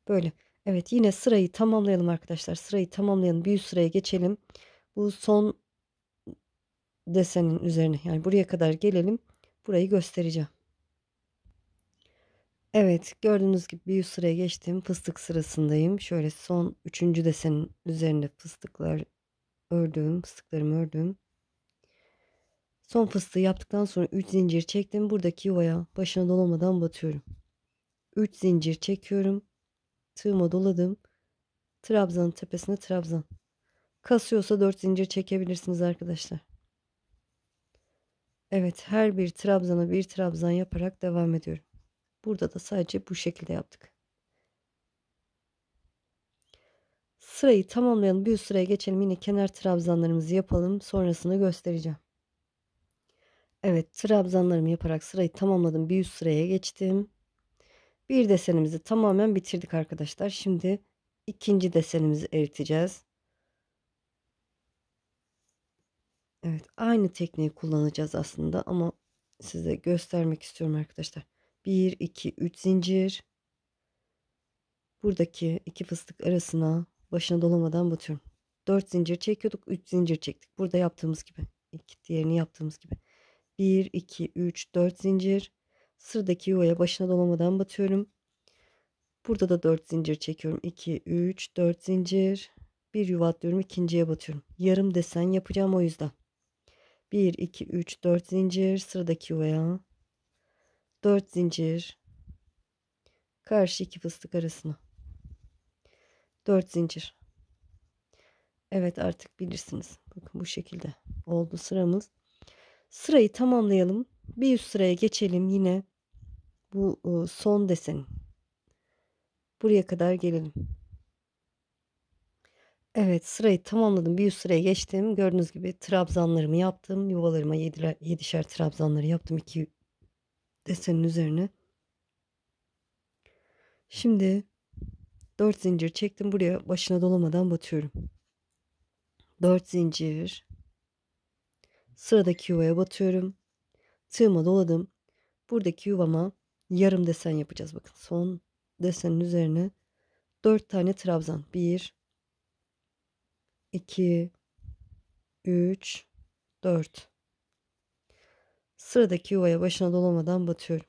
A: Böyle. Evet yine sırayı tamamlayalım arkadaşlar. Sırayı tamamlayalım. Bir üst sıraya geçelim. Bu son desenin üzerine yani buraya kadar gelelim. Burayı göstereceğim. Evet gördüğünüz gibi bir üst sıraya geçtim. Fıstık sırasındayım. Şöyle son üçüncü desenin üzerinde fıstıklar ördüm. Fıstıklarımı ördüm. Son fıstığı yaptıktan sonra 3 zincir çektim. Buradaki yuvaya başına dolamadan batıyorum. 3 zincir çekiyorum. Tığıma doladım. Trabzanın tepesine trabzan. Kasıyorsa dört zincir çekebilirsiniz arkadaşlar. Evet her bir trabzana bir trabzan yaparak devam ediyorum. Burada da sadece bu şekilde yaptık. Sırayı tamamlayalım. Bir sıraya geçelim. Yine kenar trabzanlarımızı yapalım. Sonrasını göstereceğim. Evet trabzanlarımı yaparak sırayı tamamladım. Bir üst sıraya geçtim. Bir desenimizi tamamen bitirdik arkadaşlar. Şimdi ikinci desenimizi eriteceğiz. Evet aynı tekniği kullanacağız aslında ama size göstermek istiyorum arkadaşlar. 1, 2, 3 zincir. Buradaki iki fıstık arasına başına dolamadan batıyorum. 4 zincir çekiyorduk 3 zincir çektik. Burada yaptığımız gibi. İki diğerini yaptığımız gibi. 1, 2, 3, 4 zincir. Sıradaki yuvaya başına dolamadan batıyorum. Burada da 4 zincir çekiyorum. 2, 3, 4 zincir. Bir yuva atlıyorum. ikinciye batıyorum. Yarım desen yapacağım o yüzden. 1, 2, 3, 4 zincir. Sıradaki yuvaya. 4 zincir. Karşı iki fıstık arasına. 4 zincir. Evet artık bilirsiniz. Bakın bu şekilde oldu sıramız. Sırayı tamamlayalım. Bir üst sıraya geçelim yine bu e, son desen. Buraya kadar gelelim. Evet sırayı tamamladım. Bir üst sıraya geçtim. Gördüğünüz gibi trabzanlarımı yaptım. Yuvalarıma yediler, yedişer trabzanları yaptım. iki desenin üzerine. Şimdi dört zincir çektim. Buraya başına dolamadan batıyorum. Dört zincir. Sıradaki yuvaya batıyorum. Tığıma doladım. Buradaki yuvama yarım desen yapacağız. Bakın son desenin üzerine 4 tane trabzan. 1 2 3 4 Sıradaki yuvaya başına dolamadan batıyorum.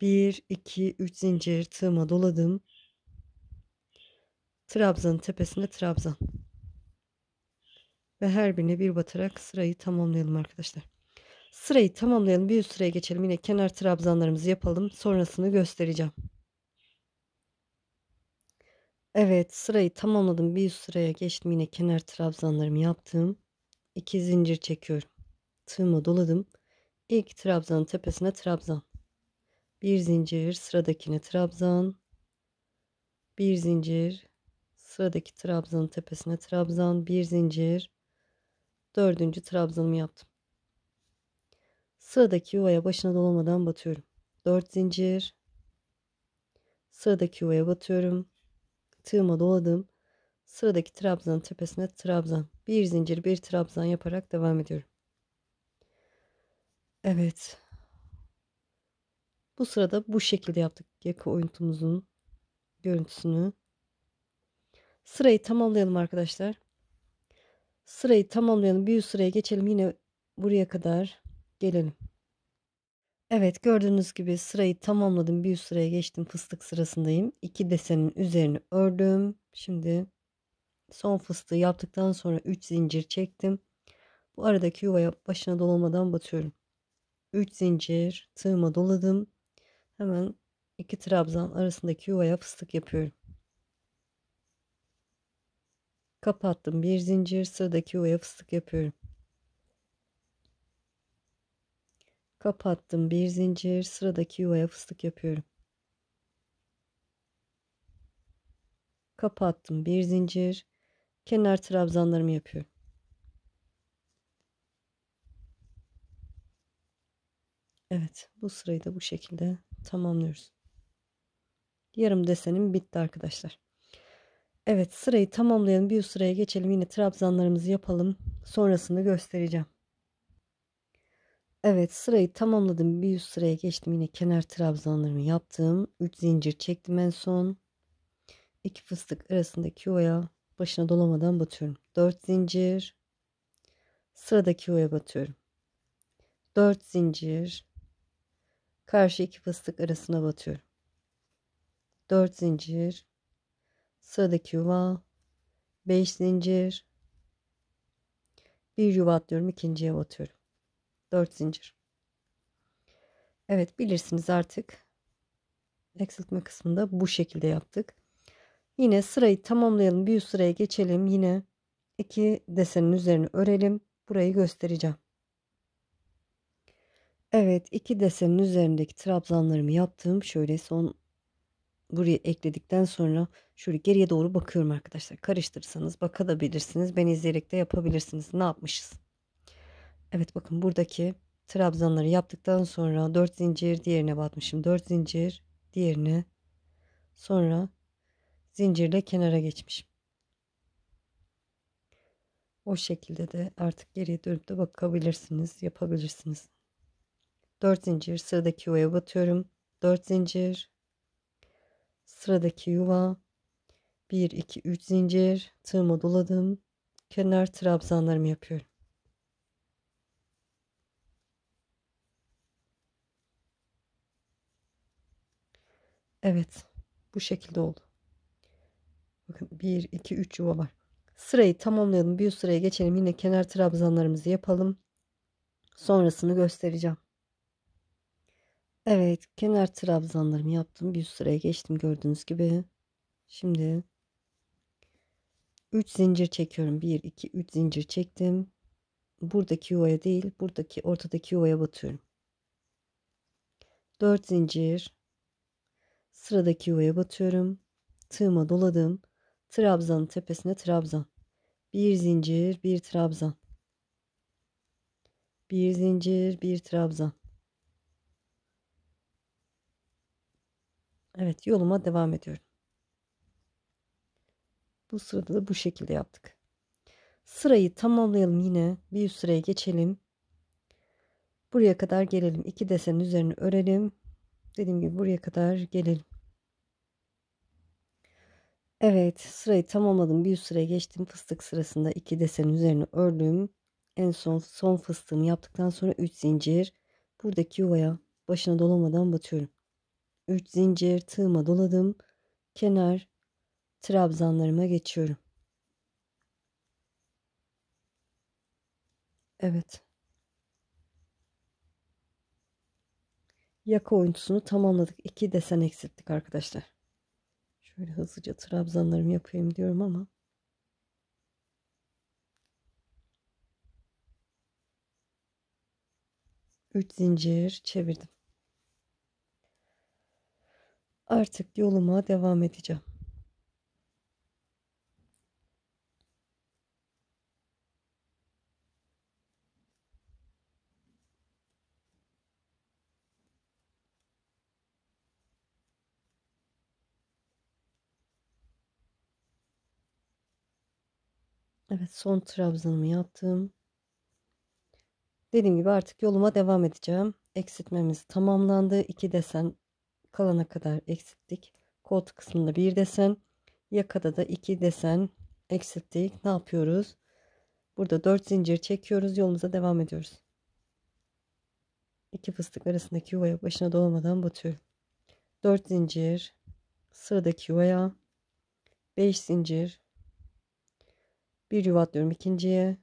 A: 1 2 3 zincir tığıma doladım. Trabzanın tepesine trabzan. Ve her birine bir batarak sırayı tamamlayalım arkadaşlar. Sırayı tamamlayalım. Bir üst sıraya geçelim. Yine kenar trabzanlarımızı yapalım. Sonrasını göstereceğim. Evet sırayı tamamladım. Bir üst sıraya geçtim. Yine kenar trabzanlarımı yaptım. İki zincir çekiyorum. Tığıma doladım. İlk trabzanın tepesine trabzan. Bir zincir sıradakine trabzan. Bir zincir sıradaki trabzanın tepesine trabzan. Bir zincir dördüncü trabzanımı yaptım. Sıradaki yuvaya başına dolamadan batıyorum. 4 zincir. Sıradaki yuvaya batıyorum. Tığıma doladım. Sıradaki trabzanın tepesine trabzan. Bir zincir bir trabzan yaparak devam ediyorum. Evet. Bu sırada bu şekilde yaptık yaka oyuntumuzun görüntüsünü. Sırayı tamamlayalım arkadaşlar. Sırayı tamamlayalım. Bir sıraya geçelim yine buraya kadar. Gelelim. Evet gördüğünüz gibi sırayı tamamladım. Bir üst sıraya geçtim. Fıstık sırasındayım. İki desenin üzerini ördüm. Şimdi son fıstığı yaptıktan sonra 3 zincir çektim. Bu aradaki yuvaya başına dolamadan batıyorum. 3 zincir tığıma doladım. Hemen iki trabzan arasındaki yuvaya fıstık yapıyorum. Kapattım bir zincir sıradaki yuvaya fıstık yapıyorum. Kapattım bir zincir sıradaki yuvaya fıstık yapıyorum. Kapattım bir zincir kenar trabzanlarımı yapıyorum. Evet bu sırayı da bu şekilde tamamlıyoruz. Yarım desenim bitti arkadaşlar. Evet sırayı tamamlayalım bir sıraya geçelim yine trabzanlarımızı yapalım sonrasını göstereceğim. Evet sırayı tamamladım. Bir üst sıraya geçtim. Yine kenar trabzanlarımı yaptım. 3 zincir çektim en son. 2 fıstık arasındaki yuvaya başına dolamadan batıyorum. 4 zincir. Sıradaki yuvaya batıyorum. 4 zincir. Karşı iki fıstık arasına batıyorum. 4 zincir. Sıradaki yuva. 5 zincir. Bir yuva atlıyorum. ikinciye batıyorum. 4 zincir. Evet bilirsiniz artık. Eksiltme kısmında bu şekilde yaptık. Yine sırayı tamamlayalım. Bir üst sıraya geçelim. Yine iki desenin üzerine örelim. Burayı göstereceğim. Evet iki desenin üzerindeki trabzanlarımı yaptım. Şöyle son buraya ekledikten sonra şöyle geriye doğru bakıyorum arkadaşlar. Karıştırırsanız bakabilirsiniz. Ben izleyerek de yapabilirsiniz. Ne yapmışız? Evet bakın buradaki trabzanları yaptıktan sonra 4 zincir diğerine batmışım. 4 zincir diğerine sonra zincirle kenara geçmişim. O şekilde de artık geriye dönüp de bakabilirsiniz, yapabilirsiniz. 4 zincir sıradaki yuvaya batıyorum. 4 zincir sıradaki yuva 1 2 3 zincir tığıma doladım. Kenar trabzanlarımı yapıyorum. Evet. Bu şekilde oldu. Bakın 1, 2, 3 yuva var. Sırayı tamamlayalım. Bir sıraya geçelim. Yine kenar trabzanlarımızı yapalım. Sonrasını göstereceğim. Evet. Kenar trabzanlarımı yaptım. Bir sıraya geçtim gördüğünüz gibi. Şimdi 3 zincir çekiyorum. 1, 2, 3 zincir çektim. Buradaki yuvaya değil, buradaki ortadaki yuvaya batıyorum. 4 zincir Sıradaki yuvaya batıyorum. Tığıma doladım. trabzanın tepesine trabzan. Bir zincir, bir trabzan. Bir zincir, bir trabzan. Evet, yoluma devam ediyorum. Bu sırada da bu şekilde yaptık. Sırayı tamamlayalım yine. Bir üst sıraya geçelim. Buraya kadar gelelim. İki desenin üzerine örelim dediğim gibi buraya kadar gelelim. Evet sırayı tamamladım. Bir üst geçtim. Fıstık sırasında iki desen üzerine ördüm. En son son fıstığımı yaptıktan sonra 3 zincir. Buradaki yuvaya başına dolamadan batıyorum. 3 zincir tığıma doladım. Kenar trabzanlarıma geçiyorum. Evet. yaka oyuntusunu tamamladık. İki desen eksilttik arkadaşlar. Şöyle hızlıca trabzanlarımı yapayım diyorum ama Üç zincir çevirdim. Artık yoluma devam edeceğim. Evet son trabzanımı yaptım. Dediğim gibi artık yoluma devam edeceğim. Eksiltmemiz tamamlandı. 2 desen kalana kadar eksilttik. Koltuk kısmında bir desen. Yakada da iki desen eksilttik. Ne yapıyoruz? Burada 4 zincir çekiyoruz. Yolumuza devam ediyoruz. İki fıstık arasındaki yuvaya başına dolmadan batıyorum. 4 zincir sıradaki yuvaya 5 zincir bir yuva atlıyorum ikinciye.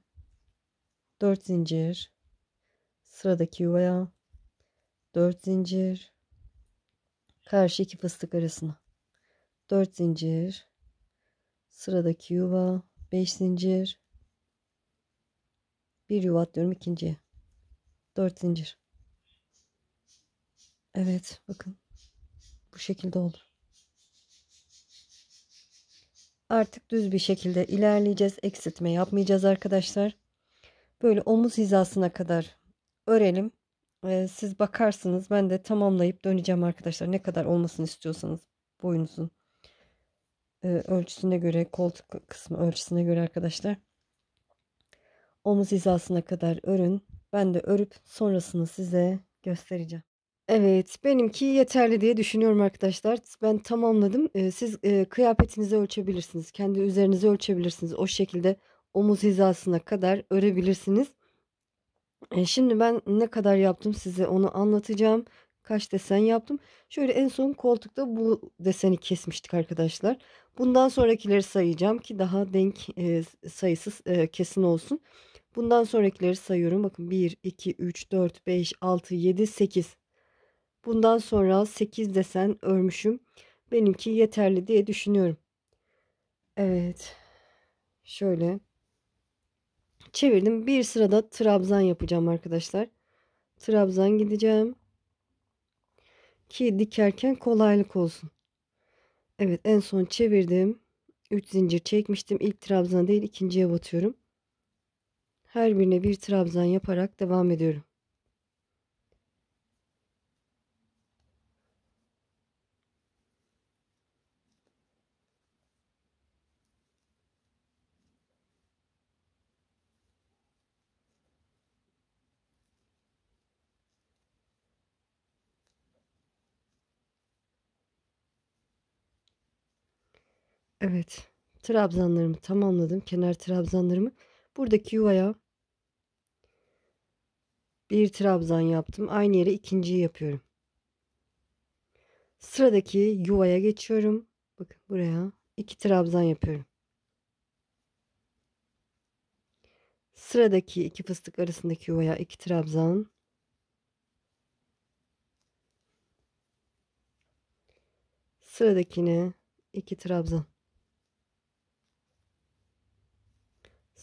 A: 4 zincir. Sıradaki yuvaya 4 zincir. Karşı iki fıstık arasına 4 zincir. Sıradaki yuva 5 zincir. Bir yuva atlıyorum ikinciye. 4 zincir. Evet bakın. Bu şekilde olur. Artık düz bir şekilde ilerleyeceğiz. Eksiltme yapmayacağız arkadaşlar. Böyle omuz hizasına kadar örelim. Ee, siz bakarsınız. Ben de tamamlayıp döneceğim arkadaşlar. Ne kadar olmasını istiyorsanız boyunuzun e, ölçüsüne göre, koltuk kısmı ölçüsüne göre arkadaşlar. Omuz hizasına kadar örün. Ben de örüp sonrasını size göstereceğim. Evet, benimki yeterli diye düşünüyorum arkadaşlar. ben tamamladım. siz, eee, kıyafetinizi ölçebilirsiniz. Kendi üzerinizi ölçebilirsiniz. O şekilde omuz hizasına kadar örebilirsiniz. şimdi ben ne kadar yaptım size onu anlatacağım. Kaç desen yaptım. Şöyle en son koltukta bu deseni kesmiştik arkadaşlar. Bundan sonrakileri sayacağım ki daha denk eee, sayısı, kesin olsun. Bundan sonrakileri sayıyorum. Bakın 1, 2, 3, 4, 5, 6, 7, 8. Bundan sonra 8 desen örmüşüm. Benimki yeterli diye düşünüyorum. Evet. Şöyle. Çevirdim. Bir sırada trabzan yapacağım arkadaşlar. Trabzan gideceğim. Ki dikerken kolaylık olsun. Evet en son çevirdim. 3 zincir çekmiştim. İlk trabzan değil ikinciye batıyorum. Her birine bir trabzan yaparak devam ediyorum. Evet. Trabzanlarımı tamamladım. Kenar trabzanlarımı. Buradaki yuvaya bir trabzan yaptım. Aynı yere ikinciyi yapıyorum. Sıradaki yuvaya geçiyorum. Bakın buraya iki trabzan yapıyorum. Sıradaki iki fıstık arasındaki yuvaya iki trabzan. Sıradakine iki trabzan.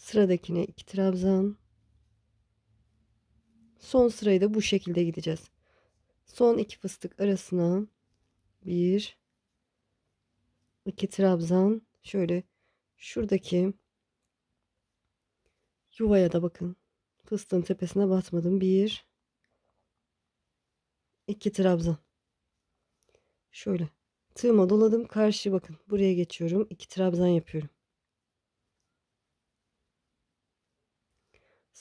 A: Sıradakine iki trabzan. Son sırayı da bu şekilde gideceğiz. Son iki fıstık arasına bir iki trabzan şöyle şuradaki yuvaya da bakın. Fıstığın tepesine batmadım. Bir iki trabzan. Şöyle tığıma doladım. Karşı bakın. Buraya geçiyorum. iki trabzan yapıyorum.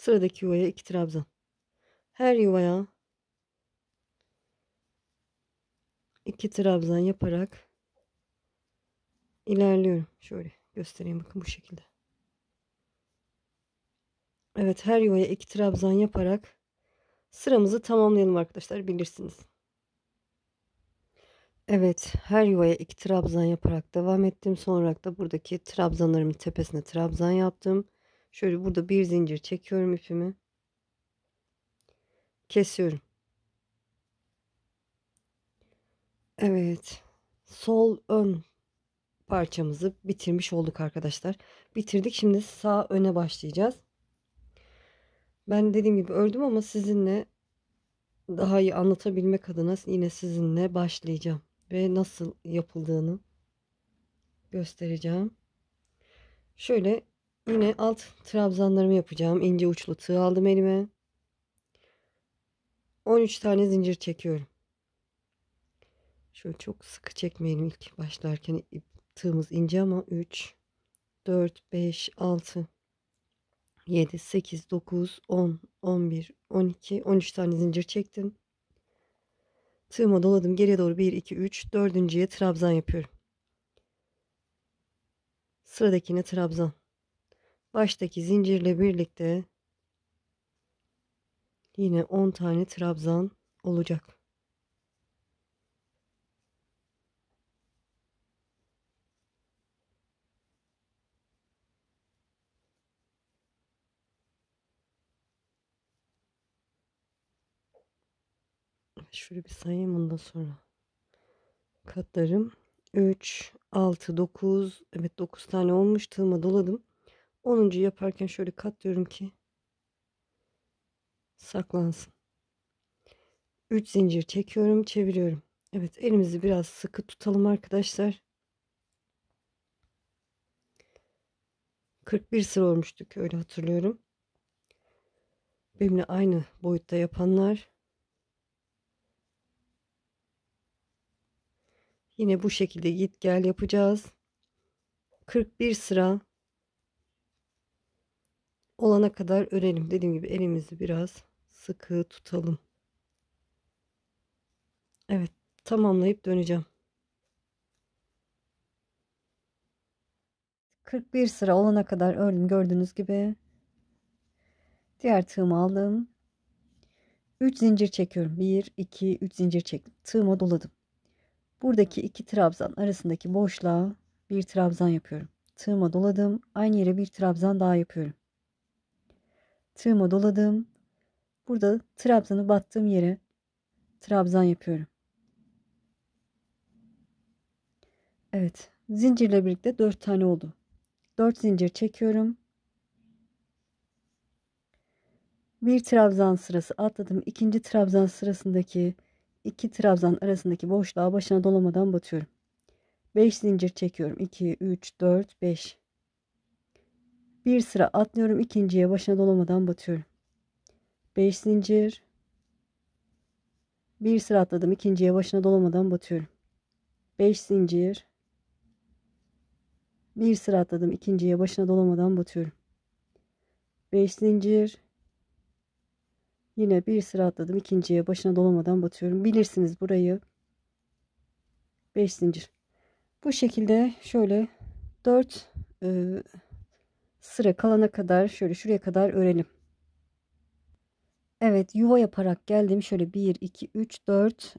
A: Sıradaki yuvaya 2 trabzan. Her yuvaya 2 trabzan yaparak ilerliyorum. Şöyle göstereyim bakın bu şekilde. Evet her yuvaya 2 trabzan yaparak sıramızı tamamlayalım arkadaşlar bilirsiniz. Evet her yuvaya 2 trabzan yaparak devam ettim. Sonra da buradaki trabzanlarımın tepesine trabzan yaptım. Şöyle burada bir zincir çekiyorum ipimi. Kesiyorum. Evet. Sol ön parçamızı bitirmiş olduk arkadaşlar. Bitirdik. Şimdi sağ öne başlayacağız. Ben dediğim gibi ördüm ama sizinle daha iyi anlatabilmek adına yine sizinle başlayacağım ve nasıl yapıldığını göstereceğim. Şöyle Yine alt trabzanlarımı yapacağım. İnce uçlu tığ aldım elime. 13 tane zincir çekiyorum. Şöyle çok sıkı çekmeyelim ilk başlarken tığımız ince ama 3 4 5 6 7 8 9 10 11 12 13 tane zincir çektim. Tığıma doladım geriye doğru 1 2 3 dördüncüye trabzan yapıyorum. Sıradakine trabzan baştaki zincirle birlikte yine 10 tane trabzan olacak. Şöyle bir sayayım ondan sonra. Katlarım 3, 6, 9. Evet 9 tane olmuş. Tığıma doladım. 10. yaparken şöyle katlıyorum ki saklansın. 3 zincir çekiyorum, çeviriyorum. Evet, elimizi biraz sıkı tutalım arkadaşlar. 41 sıra olmuştuk öyle hatırlıyorum. Benimle aynı boyutta yapanlar yine bu şekilde git gel yapacağız. 41 sıra olana kadar örelim. Dediğim gibi elimizi biraz sıkı tutalım. Evet tamamlayıp döneceğim. 41 sıra olana kadar ördüm gördüğünüz gibi. Diğer tığımı aldım. 3 zincir çekiyorum. 1, 2, 3 zincir çektim. Tığıma doladım. Buradaki iki trabzan arasındaki boşluğa bir trabzan yapıyorum. Tığıma doladım. Aynı yere bir trabzan daha yapıyorum tığıma doladım. burada trabzanı battığım yere trabzan yapıyorum. Evet zincirle birlikte 4 tane oldu. 4 zincir çekiyorum. Bir trabzan sırası atladım. İkinci trabzan sırasındaki iki trabzan arasındaki boşluğa başına dolamadan batıyorum. 5 zincir çekiyorum. 2, 3, 4, 5. Bir sıra atlıyorum ikinciye başına dolamadan batıyorum. 5 zincir. Bir sıra atladım ikinciye başına dolamadan batıyorum. 5 zincir. Bir sıra atladım ikinciye başına dolamadan batıyorum. 5 zincir. Yine bir sıra atladım ikinciye başına dolamadan batıyorum. Bilirsiniz burayı. 5 zincir. Bu şekilde şöyle 4 e, sıra kalana kadar şöyle şuraya kadar örelim. Evet yuva yaparak geldim. Şöyle 1, 2, 3, 4.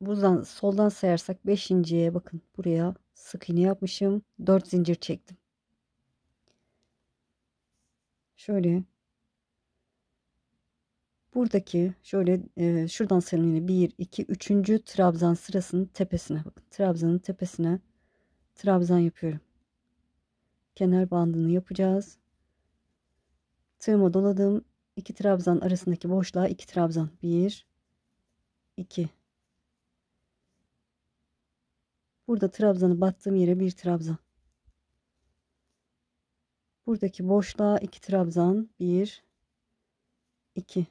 A: Buradan soldan sayarsak 5.ye bakın buraya sık iğne yapmışım. 4 zincir çektim. Şöyle buradaki şöyle e, şuradan sayalım yine 1, 2, 3. trabzan sırasının tepesine bakın. Trabzanın tepesine trabzan yapıyorum kenar bandını yapacağız. Tığıma doladım. 2 trabzan arasındaki boşluğa 2 trabzan. 1 2 Burada trabzanı battığım yere 1 trabzan. Buradaki boşluğa 2 trabzan. 1 2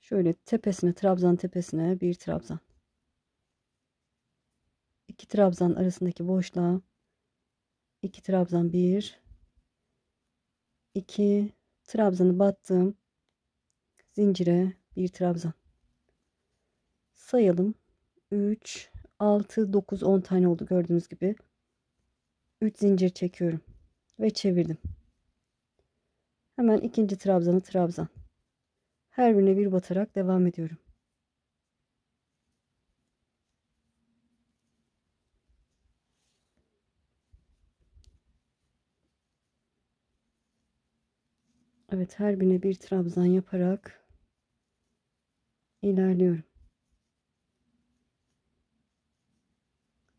A: Şöyle tepesine trabzan tepesine 1 trabzan. 2 trabzan arasındaki boşluğa 2 trabzan 1 2 trabzanı battım. Zincire 1 trabzan. Sayalım. 3 6 9 10 tane oldu gördüğünüz gibi. 3 zincir çekiyorum ve çevirdim. Hemen ikinci trabzanı trabzan. Her birine bir batarak devam ediyorum. Evet her birine bir trabzan yaparak ilerliyorum.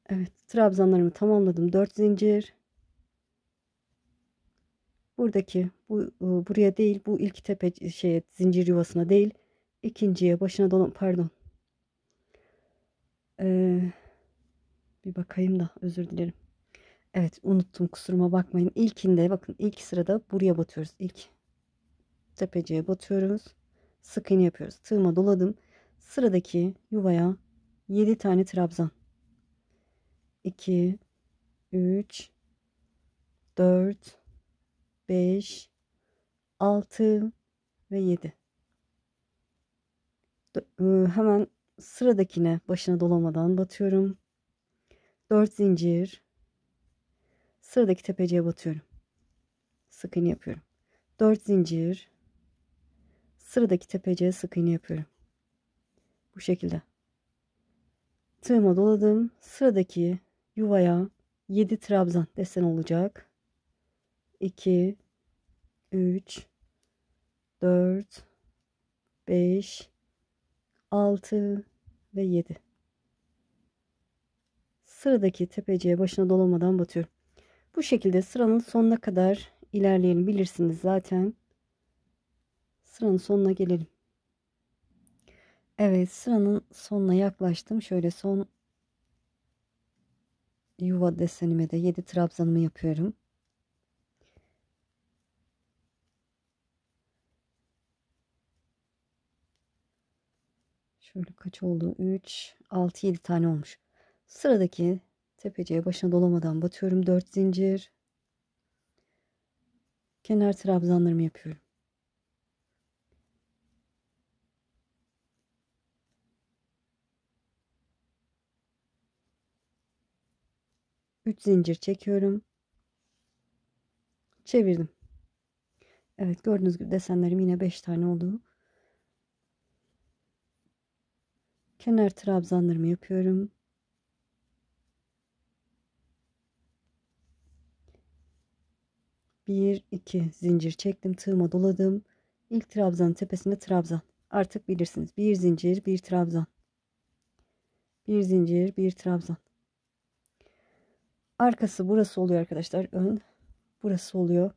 A: Evet trabzanlarımı tamamladım. 4 zincir. Buradaki bu e, buraya değil bu ilk tepe şey, zincir yuvasına değil ikinciye başına dolan pardon. Ee, bir bakayım da özür dilerim. Evet unuttum kusuruma bakmayın. İlkinde bakın ilk sırada buraya batıyoruz. İlk tepeciye batıyoruz. Sık iğne yapıyoruz. Tığıma doladım. Sıradaki yuvaya 7 tane trabzan. 2 3 4 5 6 ve 7. Iı, hemen sıradakine başına dolamadan batıyorum. 4 zincir. Sıradaki tepeciye batıyorum. Sık iğne yapıyorum. 4 zincir. Sıradaki tepeciğe sık iğne yapıyorum. Bu şekilde. Tığıma doladım. Sıradaki yuvaya 7 trabzan desen olacak. 2 3 4 5 6 ve 7. Sıradaki tepeciye başına dolamadan batıyorum. Bu şekilde sıranın sonuna kadar ilerleyelim bilirsiniz zaten. Sıranın sonuna gelelim. Evet sıranın sonuna yaklaştım. Şöyle son yuva desenime de 7 trabzanımı yapıyorum. Şöyle kaç oldu? 3, 6, 7 tane olmuş. Sıradaki tepeciye başına dolamadan batıyorum. 4 zincir. Kenar trabzanlarımı yapıyorum. 3 zincir çekiyorum. Çevirdim. Evet gördüğünüz gibi desenlerim yine 5 tane oldu. Kenar trabzanlarımı yapıyorum. Bir, iki zincir çektim. Tığıma doladım. İlk trabzanın tepesinde trabzan. Artık bilirsiniz. Bir zincir, bir trabzan. Bir zincir, bir trabzan. Arkası burası oluyor arkadaşlar. Ön burası oluyor.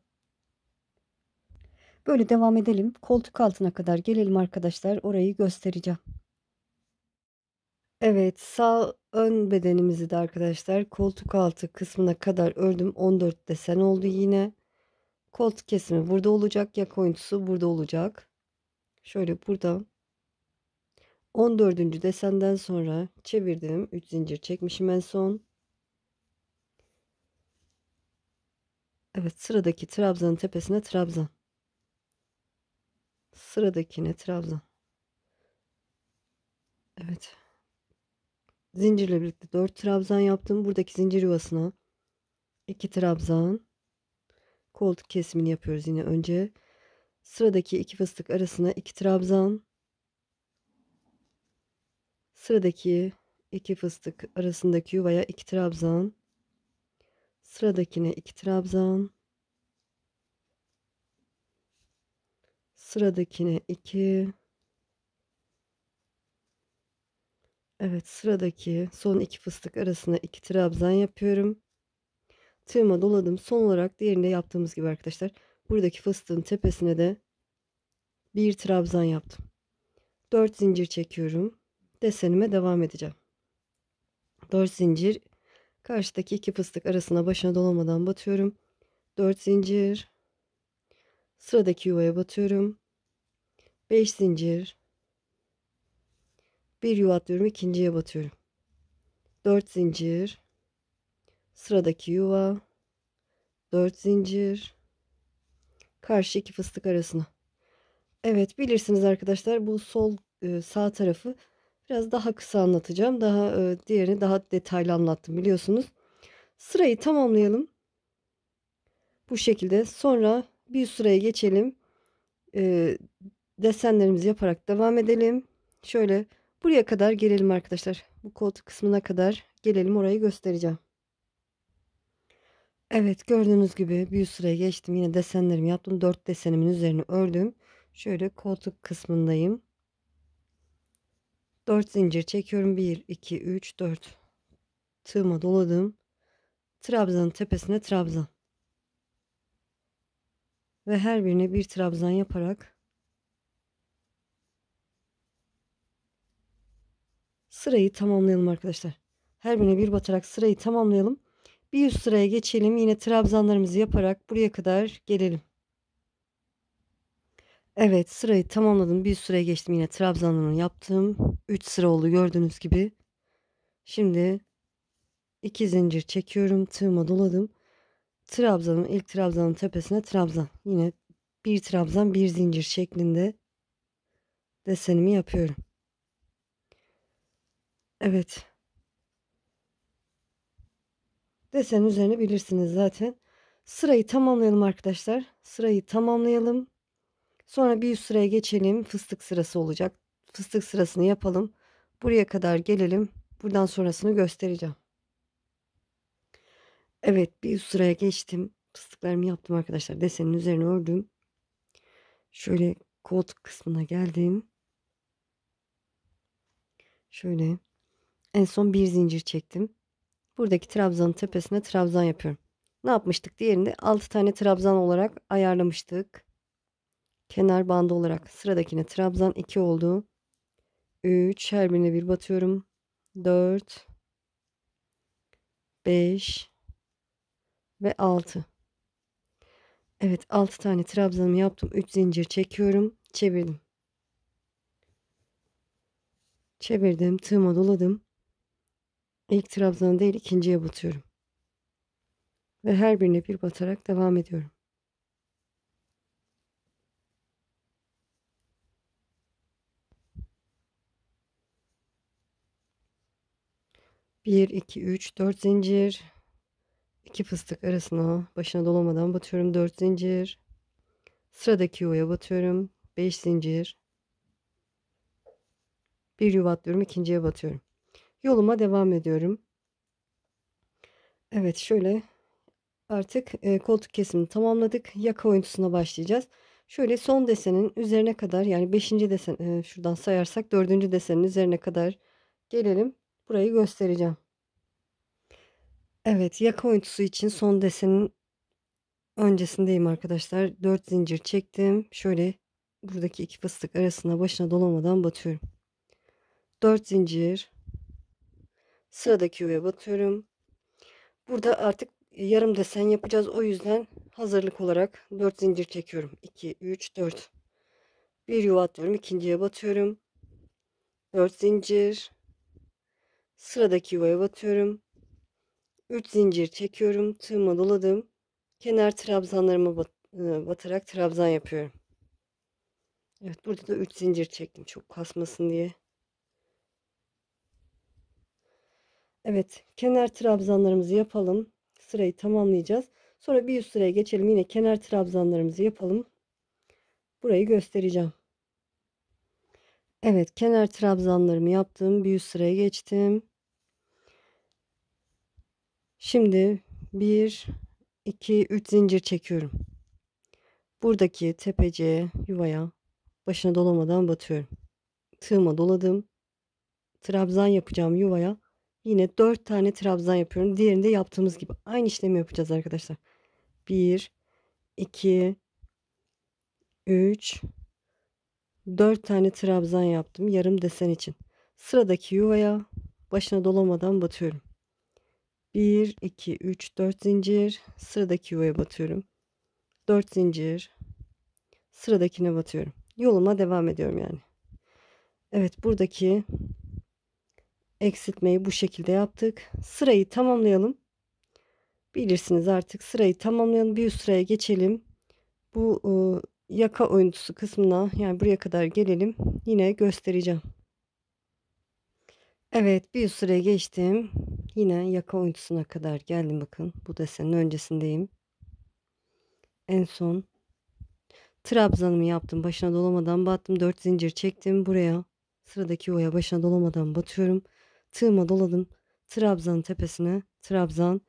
A: Böyle devam edelim. Koltuk altına kadar gelelim arkadaşlar. Orayı göstereceğim. Evet sağ ön bedenimizi de arkadaşlar koltuk altı kısmına kadar ördüm. 14 desen oldu yine. Koltuk kesimi burada olacak. Yak oyuntusu burada olacak. Şöyle burada 14. desenden sonra çevirdim. 3 zincir çekmişim en son. Evet sıradaki Trabzan'ın tepesine Trabzan. Sıradakine Trabzan. Evet. Zincirle birlikte 4 trabzan yaptım. Buradaki zincir yuvasına 2 trabzan koltuk kesimini yapıyoruz yine önce. Sıradaki iki fıstık arasına 2 trabzan. Sıradaki iki fıstık arasındaki yuvaya 2 trabzan. Sıradakine 2 trabzan. Sıradakine 2. Evet sıradaki son iki fıstık arasına 2 trabzan yapıyorum. Tığıma doladım. Son olarak diğerinde yaptığımız gibi arkadaşlar. Buradaki fıstığın tepesine de bir trabzan yaptım. 4 zincir çekiyorum. Desenime devam edeceğim. 4 zincir Karşıdaki iki fıstık arasına başına dolamadan batıyorum. 4 zincir. Sıradaki yuvaya batıyorum. 5 zincir. Bir yuva atlıyorum ikinciye batıyorum. 4 zincir. Sıradaki yuva. 4 zincir. Karşı iki fıstık arasına. Evet bilirsiniz arkadaşlar bu sol e, sağ tarafı Biraz daha kısa anlatacağım. Daha e, diğerini daha detaylı anlattım biliyorsunuz. Sırayı tamamlayalım. Bu şekilde. Sonra bir sıraya geçelim. E, desenlerimizi yaparak devam edelim. Şöyle buraya kadar gelelim arkadaşlar. Bu koltuk kısmına kadar gelelim. Orayı göstereceğim. Evet gördüğünüz gibi bir sıraya geçtim. Yine desenlerimi yaptım. 4 desenimin üzerine ördüm. Şöyle koltuk kısmındayım. 4 zincir çekiyorum. 1, 2, 3, 4. Tığıma doladım. Trabzanın tepesine trabzan. Ve her birine bir trabzan yaparak sırayı tamamlayalım arkadaşlar. Her birine bir batarak sırayı tamamlayalım. Bir üst sıraya geçelim. Yine trabzanlarımızı yaparak buraya kadar gelelim. Evet sırayı tamamladım. Bir süre geçtim yine Trabzanlı'nın yaptığım 3 sıra oldu gördüğünüz gibi. Şimdi 2 zincir çekiyorum. Tığıma doladım. Trabzan'ın ilk Trabzan'ın tepesine Trabzan. Yine bir Trabzan bir zincir şeklinde desenimi yapıyorum. Evet. Desen üzerine bilirsiniz zaten. Sırayı tamamlayalım arkadaşlar. Sırayı tamamlayalım. Sonra bir üst sıraya geçelim. Fıstık sırası olacak. Fıstık sırasını yapalım. Buraya kadar gelelim. Buradan sonrasını göstereceğim. Evet bir üst sıraya geçtim. Fıstıklarımı yaptım arkadaşlar. Desenin üzerine ördüm. Şöyle koltuk kısmına geldim. Şöyle en son bir zincir çektim. Buradaki trabzanın tepesine trabzan yapıyorum. Ne yapmıştık? Diğerinde 6 tane trabzan olarak ayarlamıştık kenar bandı olarak sıradakine trabzan 2 oldu. 3 her birine bir batıyorum. 4 5 ve 6. Evet 6 tane trabzanımı yaptım. 3 zincir çekiyorum. Çevirdim. Çevirdim. Tığıma doladım. İlk trabzanı değil ikinciye batıyorum. Ve her birine bir batarak devam ediyorum. 1, 2, 3, 4 zincir. 2 fıstık arasına başına dolamadan batıyorum 4 zincir. Sıradaki yuvaya batıyorum. 5 zincir. Bir yuva atlıyorum ikinciye batıyorum. Yoluma devam ediyorum. Evet şöyle artık e, koltuk kesimini tamamladık. Yaka oyuntusuna başlayacağız. Şöyle son desenin üzerine kadar yani 5. desen e, şuradan sayarsak 4. desenin üzerine kadar gelelim. Burayı göstereceğim. Evet yaka oyuntusu için son desenin öncesindeyim arkadaşlar. 4 zincir çektim. Şöyle buradaki iki fıstık arasına başına dolamadan batıyorum. 4 zincir sıradaki yuvaya batıyorum. Burada artık yarım desen yapacağız. O yüzden hazırlık olarak 4 zincir çekiyorum. 2 3 4. Bir yuva atlıyorum. ikinciye batıyorum. 4 zincir Sıradaki yuvaya batıyorum. 3 zincir çekiyorum. Tığıma doladım. Kenar trabzanlarıma bat e, batarak trabzan yapıyorum. Evet burada da 3 zincir çektim çok kasmasın diye. Evet kenar trabzanlarımızı yapalım. Sırayı tamamlayacağız. Sonra bir üst sıraya geçelim. Yine kenar trabzanlarımızı yapalım. Burayı göstereceğim. Evet kenar trabzanlarımı yaptım. Bir üst sıraya geçtim. Şimdi 1, 2, 3 zincir çekiyorum. Buradaki tepeceye yuvaya başına dolamadan batıyorum. Tığıma doladım. Trabzan yapacağım yuvaya. Yine 4 tane trabzan yapıyorum. Diğerinde yaptığımız gibi. Aynı işlemi yapacağız arkadaşlar. 1, 2, 3, 4 tane trabzan yaptım yarım desen için. Sıradaki yuvaya başına dolamadan batıyorum. 1 2 3 4 zincir sıradaki yuvaya batıyorum. 4 zincir sıradakine batıyorum. Yoluma devam ediyorum yani. Evet buradaki eksiltmeyi bu şekilde yaptık. Sırayı tamamlayalım. Bilirsiniz artık sırayı tamamlayalım. Bir üst sıraya geçelim. Bu ıı, yaka oyuntusu kısmına yani buraya kadar gelelim. Yine göstereceğim. Evet bir süre geçtim. Yine yaka oyuntusuna kadar geldim bakın. Bu desenin öncesindeyim. En son trabzanımı yaptım. Başına dolamadan battım. 4 zincir çektim. Buraya sıradaki oya başına dolamadan batıyorum. Tığıma doladım. Trabzan tepesine trabzan.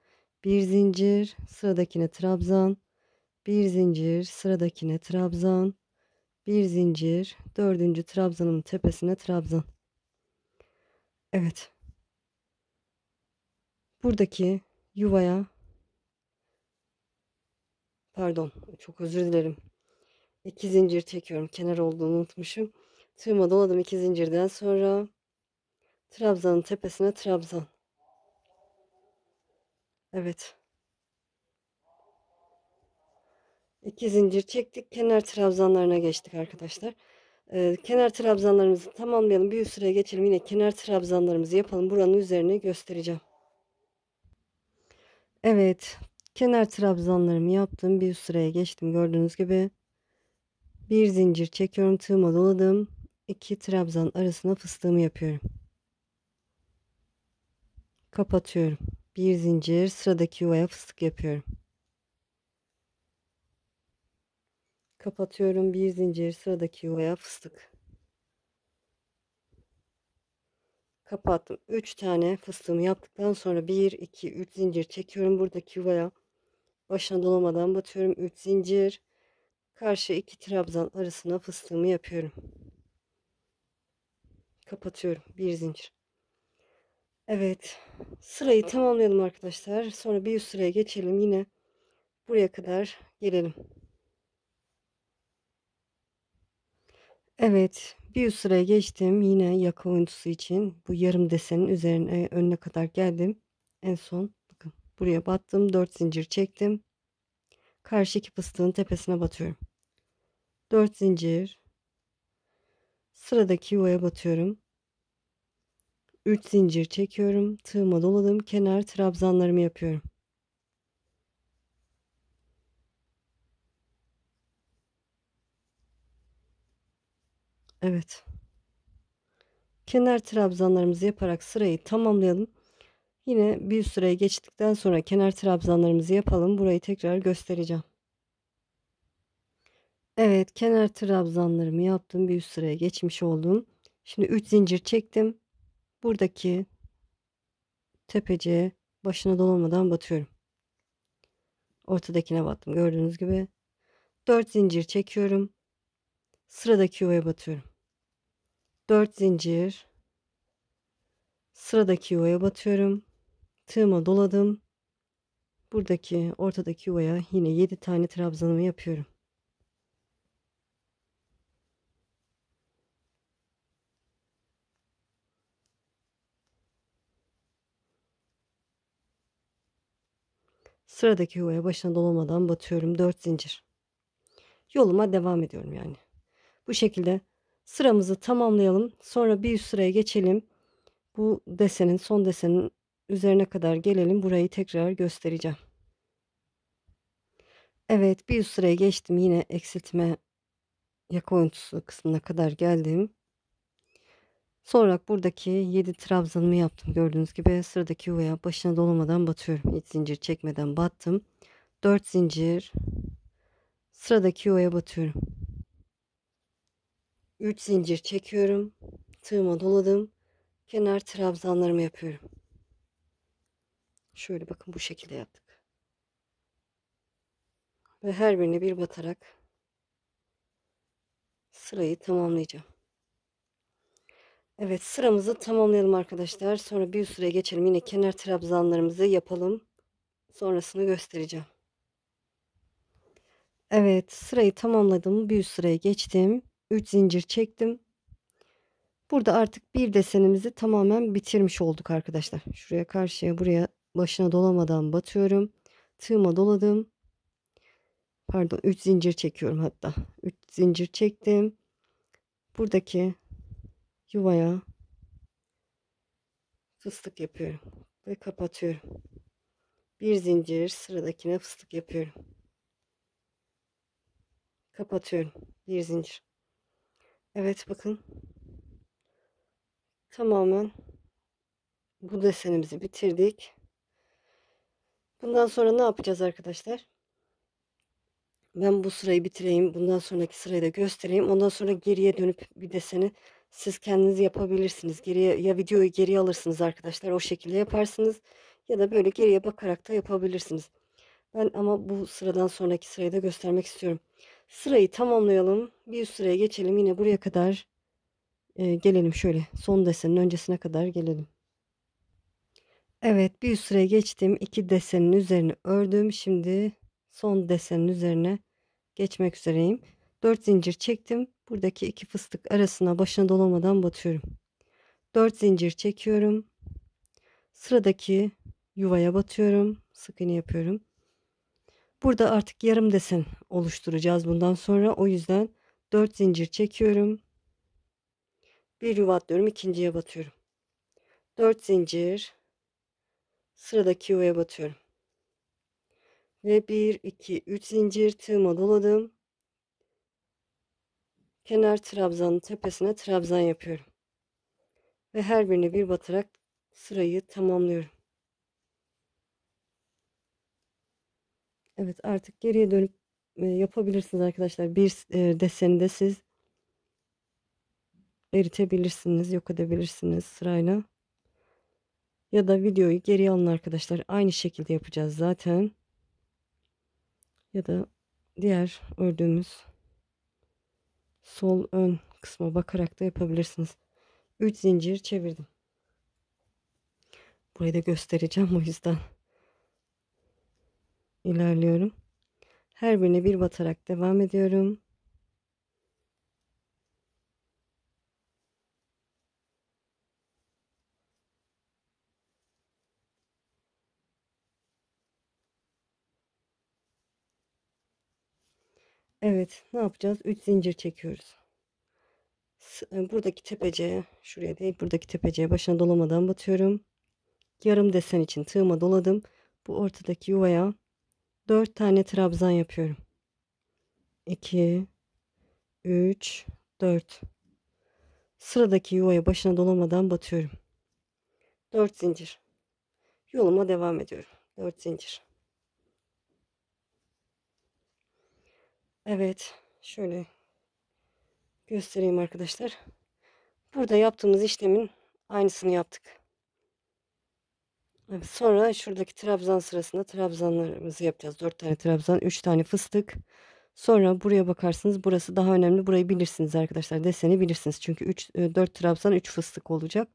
A: Bir zincir. Sıradakine trabzan bir zincir sıradakine trabzan bir zincir dördüncü trabzanın tepesine trabzan Evet buradaki yuvaya pardon çok özür dilerim iki zincir çekiyorum kenar olduğunu unutmuşum tığıma doladım iki zincirden sonra trabzanın tepesine trabzan Evet 2 zincir çektik. Kenar trabzanlarına geçtik arkadaşlar. Ee, kenar trabzanlarımızı tamamlayalım. Bir üst sıraya geçelim. Yine kenar trabzanlarımızı yapalım. Buranın üzerine göstereceğim. Evet. Kenar trabzanlarımı yaptım. Bir üst sıraya geçtim. Gördüğünüz gibi. Bir zincir çekiyorum. Tığıma doladım. iki trabzan arasına fıstığımı yapıyorum. Kapatıyorum. Bir zincir sıradaki yuvaya fıstık yapıyorum. Kapatıyorum bir zincir sıradaki yuvaya fıstık. Kapattım. 3 tane fıstığımı yaptıktan sonra 1 2 3 zincir çekiyorum buradaki yuvaya. Başına dolamadan batıyorum 3 zincir. Karşı iki trabzan arasına fıstığımı yapıyorum. Kapatıyorum bir zincir. Evet. Sırayı tamamlayalım arkadaşlar. Sonra bir üst sıraya geçelim yine. Buraya kadar gelelim. Evet, bir üst sıraya geçtim yine yaka oyuncusu için. Bu yarım desenin üzerine e, önüne kadar geldim. En son bakın buraya battım. 4 zincir çektim. Karşıki fıstığın tepesine batıyorum. 4 zincir. Sıradaki yuvaya batıyorum. 3 zincir çekiyorum. Tığıma doladım. Kenar trabzanlarımı yapıyorum. Evet. Kenar trabzanlarımızı yaparak sırayı tamamlayalım. Yine bir sıraya geçtikten sonra kenar trabzanlarımızı yapalım. Burayı tekrar göstereceğim. Evet kenar trabzanlarımı yaptım. Bir üst sıraya geçmiş oldum. Şimdi 3 zincir çektim. Buradaki tepeciğe başına dolamadan batıyorum. Ortadakine battım gördüğünüz gibi. 4 zincir çekiyorum. Sıradaki yuvaya batıyorum. 4 zincir sıradaki yuvaya batıyorum tığıma doladım buradaki ortadaki yuvaya yine 7 tane trabzanımı yapıyorum Sıradaki yuvaya başına dolamadan batıyorum 4 zincir. Yoluma devam ediyorum yani. Bu şekilde Sıramızı tamamlayalım. Sonra bir üst sıraya geçelim. Bu desenin son desenin üzerine kadar gelelim. Burayı tekrar göstereceğim. Evet bir üst sıraya geçtim. Yine eksiltme yaka oyuntusu kısmına kadar geldim. Sonra buradaki 7 trabzanımı yaptım. Gördüğünüz gibi sıradaki yuvaya başına dolamadan batıyorum. Hiç zincir çekmeden battım. 4 zincir sıradaki yuvaya batıyorum. 3 zincir çekiyorum. Tığıma doladım. Kenar trabzanlarımı yapıyorum. Şöyle bakın bu şekilde yaptık. Ve her birine bir batarak sırayı tamamlayacağım. Evet sıramızı tamamlayalım arkadaşlar. Sonra bir sıraya geçelim. Yine kenar trabzanlarımızı yapalım. Sonrasını göstereceğim. Evet sırayı tamamladım. Bir sıraya geçtim. 3 zincir çektim. Burada artık bir desenimizi tamamen bitirmiş olduk arkadaşlar. Şuraya karşıya buraya başına dolamadan batıyorum. Tığıma doladım. Pardon 3 zincir çekiyorum hatta. 3 zincir çektim. Buradaki yuvaya fıstık yapıyorum ve kapatıyorum. Bir zincir sıradakine fıstık yapıyorum. Kapatıyorum. Bir zincir. Evet bakın. Tamamen bu desenimizi bitirdik. Bundan sonra ne yapacağız arkadaşlar? Ben bu sırayı bitireyim. Bundan sonraki sırayı da göstereyim. Ondan sonra geriye dönüp bir deseni siz kendiniz yapabilirsiniz. Geriye ya videoyu geri alırsınız arkadaşlar. O şekilde yaparsınız. Ya da böyle geriye bakarak da yapabilirsiniz. Ben ama bu sıradan sonraki sırayı da göstermek istiyorum. Sırayı tamamlayalım. Bir üst sıraya geçelim. Yine buraya kadar e, gelelim şöyle. Son desenin öncesine kadar gelelim. Evet bir üst sıraya geçtim. İki desenin üzerine ördüm. Şimdi son desenin üzerine geçmek üzereyim. 4 zincir çektim. Buradaki iki fıstık arasına başına dolamadan batıyorum. 4 zincir çekiyorum. Sıradaki yuvaya batıyorum. Sık iğne yapıyorum. Burada artık yarım desen oluşturacağız bundan sonra. O yüzden 4 zincir çekiyorum. Bir yuva atlıyorum, ikinciye batıyorum. 4 zincir sıradaki yuvaya batıyorum. Ve 1 2 3 zincir tığıma doladım. Kenar trabzanın tepesine trabzan yapıyorum. Ve her birine bir batarak sırayı tamamlıyorum. Evet artık geriye dönüp yapabilirsiniz arkadaşlar. Bir deseninde siz eritebilirsiniz, yok edebilirsiniz sırayla. Ya da videoyu geri alın arkadaşlar. Aynı şekilde yapacağız zaten. Ya da diğer ördüğümüz sol ön kısma bakarak da yapabilirsiniz. 3 zincir çevirdim. Burayı da göstereceğim o yüzden ilerliyorum. Her birine bir batarak devam ediyorum. Evet, ne yapacağız? 3 zincir çekiyoruz. E, buradaki tepeceye, şuraya değil, buradaki tepeceye başına dolamadan batıyorum. Yarım desen için tığıma doladım. Bu ortadaki yuvaya 4 tane trabzan yapıyorum. 2 3 4 Sıradaki yuvaya başına dolamadan batıyorum. 4 zincir. Yoluma devam ediyorum. 4 zincir. Evet, şöyle göstereyim arkadaşlar. Burada yaptığımız işlemin aynısını yaptık sonra şuradaki trabzan sırasında trabzanlarımızı yapacağız. Dört tane trabzan, üç tane fıstık. Sonra buraya bakarsınız. Burası daha önemli. Burayı bilirsiniz arkadaşlar. Deseni bilirsiniz. Çünkü üç dört trabzan, üç fıstık olacak.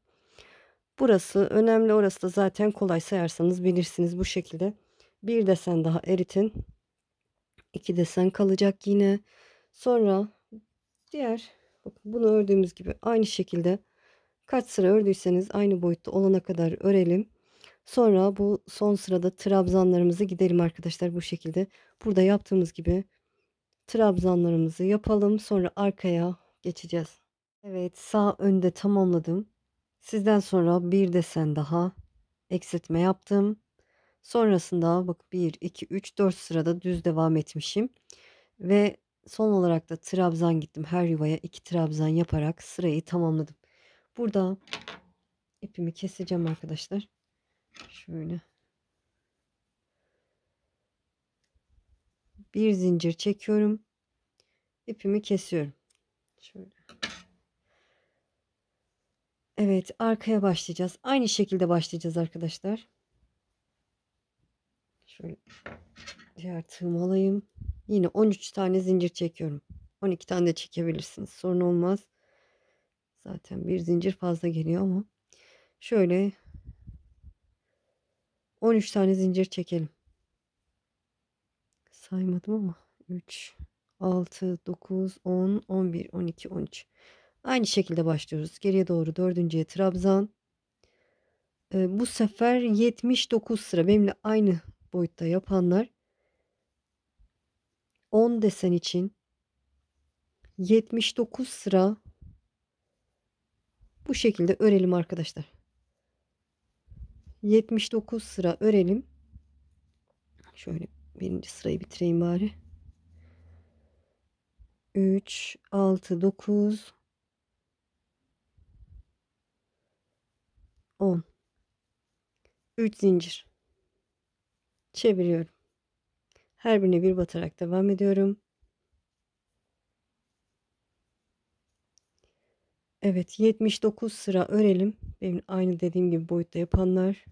A: Burası önemli. Orası da zaten kolay sayarsanız bilirsiniz bu şekilde. Bir desen daha eritin. İki desen kalacak yine. Sonra diğer bakın bunu ördüğümüz gibi aynı şekilde kaç sıra ördüyseniz aynı boyutta olana kadar örelim. Sonra bu son sırada trabzanlarımızı gidelim arkadaşlar bu şekilde. Burada yaptığımız gibi trabzanlarımızı yapalım. Sonra arkaya geçeceğiz. Evet sağ önde tamamladım. Sizden sonra bir desen daha eksiltme yaptım. Sonrasında bak 1, 2, 3, 4 sırada düz devam etmişim. Ve son olarak da trabzan gittim. Her yuvaya 2 trabzan yaparak sırayı tamamladım. Burada ipimi keseceğim arkadaşlar. Şöyle. Bir zincir çekiyorum. ipimi kesiyorum. Şöyle. Evet arkaya başlayacağız. Aynı şekilde başlayacağız arkadaşlar. Şöyle diğer tığımı alayım. Yine 13 tane zincir çekiyorum. 12 tane de çekebilirsiniz. Sorun olmaz. Zaten bir zincir fazla geliyor ama. Şöyle 13 tane zincir çekelim. Saymadım ama 3, 6, 9, 10, 11, 12, 13. Aynı şekilde başlıyoruz. Geriye doğru dördüncüye trabzan. Ee, bu sefer 79 sıra benimle aynı boyutta yapanlar 10 desen için 79 sıra bu şekilde örelim arkadaşlar. 79 sıra örelim. Şöyle birinci sırayı bitireyim bari. 3, 6, 9, 10. 3 zincir. Çeviriyorum. Her birine bir batarak devam ediyorum. Evet 79 sıra örelim. Benim aynı dediğim gibi boyutta yapanlar.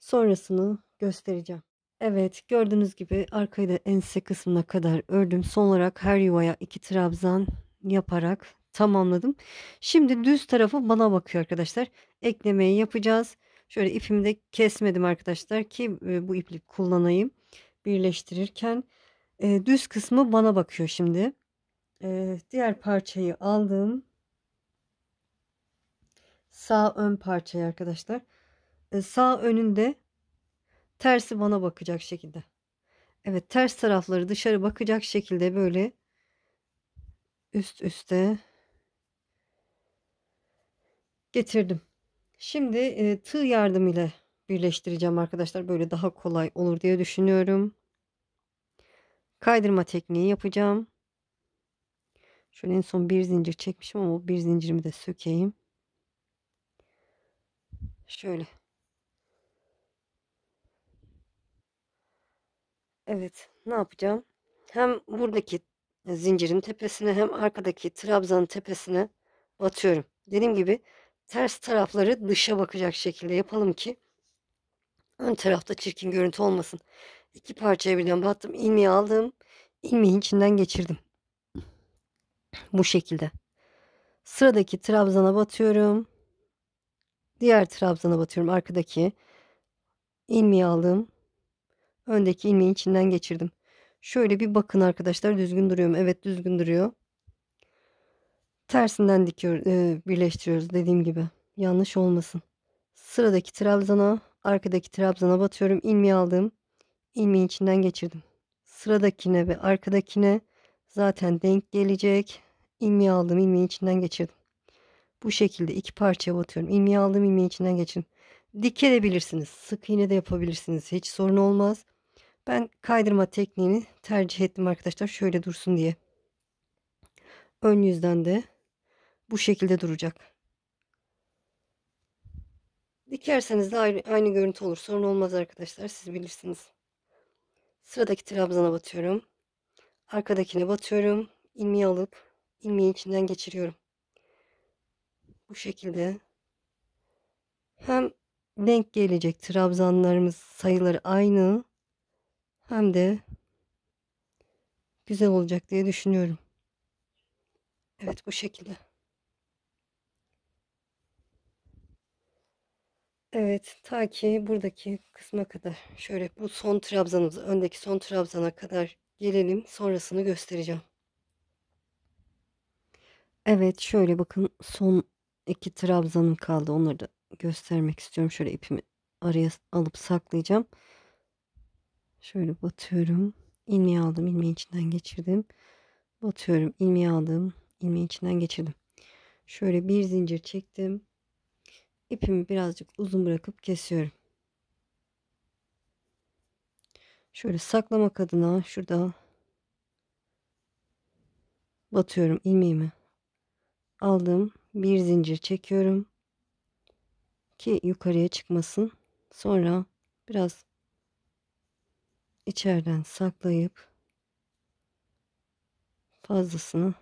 A: Sonrasını göstereceğim. Evet gördüğünüz gibi arkayı da ense kısmına kadar ördüm. Son olarak her yuvaya iki trabzan yaparak tamamladım. Şimdi düz tarafı bana bakıyor arkadaşlar. Eklemeyi yapacağız. Şöyle ipimi de kesmedim arkadaşlar ki e, bu iplik kullanayım birleştirirken. E, düz kısmı bana bakıyor şimdi. E, diğer parçayı aldım. Sağ ön parçayı arkadaşlar. Arkadaşlar ee, sağ önünde tersi bana bakacak şekilde. Evet ters tarafları dışarı bakacak şekilde böyle üst üste getirdim. Şimdi e, tığ yardımıyla birleştireceğim arkadaşlar. Böyle daha kolay olur diye düşünüyorum. Kaydırma tekniği yapacağım. Şöyle en son bir zincir çekmişim ama bir zincirimi de sökeyim. Şöyle. Evet, ne yapacağım? Hem buradaki zincirin tepesine hem arkadaki trabzanın tepesine batıyorum. Dediğim gibi ters tarafları dışa bakacak şekilde yapalım ki ön tarafta çirkin görüntü olmasın. İki parçaya birden battım. İlmeği aldım. İlmeğin içinden geçirdim. Bu şekilde. Sıradaki trabzana batıyorum. Diğer trabzana batıyorum. Arkadaki ilmeği aldım öndeki ilmeğin içinden geçirdim. Şöyle bir bakın arkadaşlar düzgün duruyor mu? Evet düzgün duruyor. Tersinden dikiyor, e, birleştiriyoruz dediğim gibi. Yanlış olmasın. Sıradaki trabzana, arkadaki trabzana batıyorum. İlmeği aldım. İlmeğin içinden geçirdim. Sıradakine ve arkadakine zaten denk gelecek. İlmeği aldım, ilmeğin içinden geçirdim. Bu şekilde iki parçaya batıyorum. İlmeği aldım, ilmeğin içinden geçirdim bilirsiniz. Sık iğne de yapabilirsiniz. Hiç sorun olmaz. Ben kaydırma tekniğini tercih ettim arkadaşlar. Şöyle dursun diye. Ön yüzden de bu şekilde duracak. Dikerseniz de aynı, aynı görüntü olur. Sorun olmaz arkadaşlar. Siz bilirsiniz. Sıradaki trabzana batıyorum. Arkadakine batıyorum. İlmeği alıp ilmeği içinden geçiriyorum. Bu şekilde. Hem denk gelecek trabzanlarımız sayıları aynı. Hem de güzel olacak diye düşünüyorum. Evet bu şekilde. Evet ta ki buradaki kısma kadar şöyle bu son trabzanımız, öndeki son trabzana kadar gelelim sonrasını göstereceğim. Evet şöyle bakın son iki trabzanım kaldı onları da göstermek istiyorum. Şöyle ipimi araya alıp saklayacağım. Şöyle batıyorum. İlmeği aldım. ilmeği içinden geçirdim. Batıyorum. ilmeği aldım. ilmeği içinden geçirdim. Şöyle bir zincir çektim. İpimi birazcık uzun bırakıp kesiyorum. Şöyle saklamak adına şurada batıyorum ilmeğimi. Aldım. Bir zincir çekiyorum ki yukarıya çıkmasın. Sonra biraz içeriden saklayıp fazlasını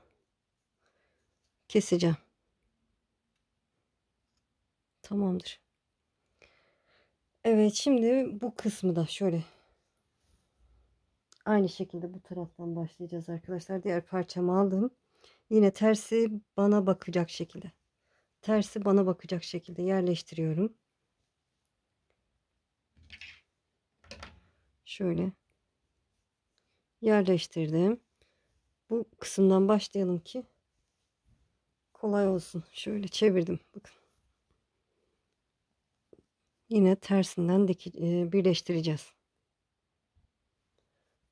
A: keseceğim. Tamamdır. Evet şimdi bu kısmı da şöyle aynı şekilde bu taraftan başlayacağız arkadaşlar. Diğer parçamı aldım. Yine tersi bana bakacak şekilde tersi bana bakacak şekilde yerleştiriyorum. Şöyle yerleştirdim. Bu kısımdan başlayalım ki kolay olsun. Şöyle çevirdim. Bakın. Yine tersinden e, birleştireceğiz.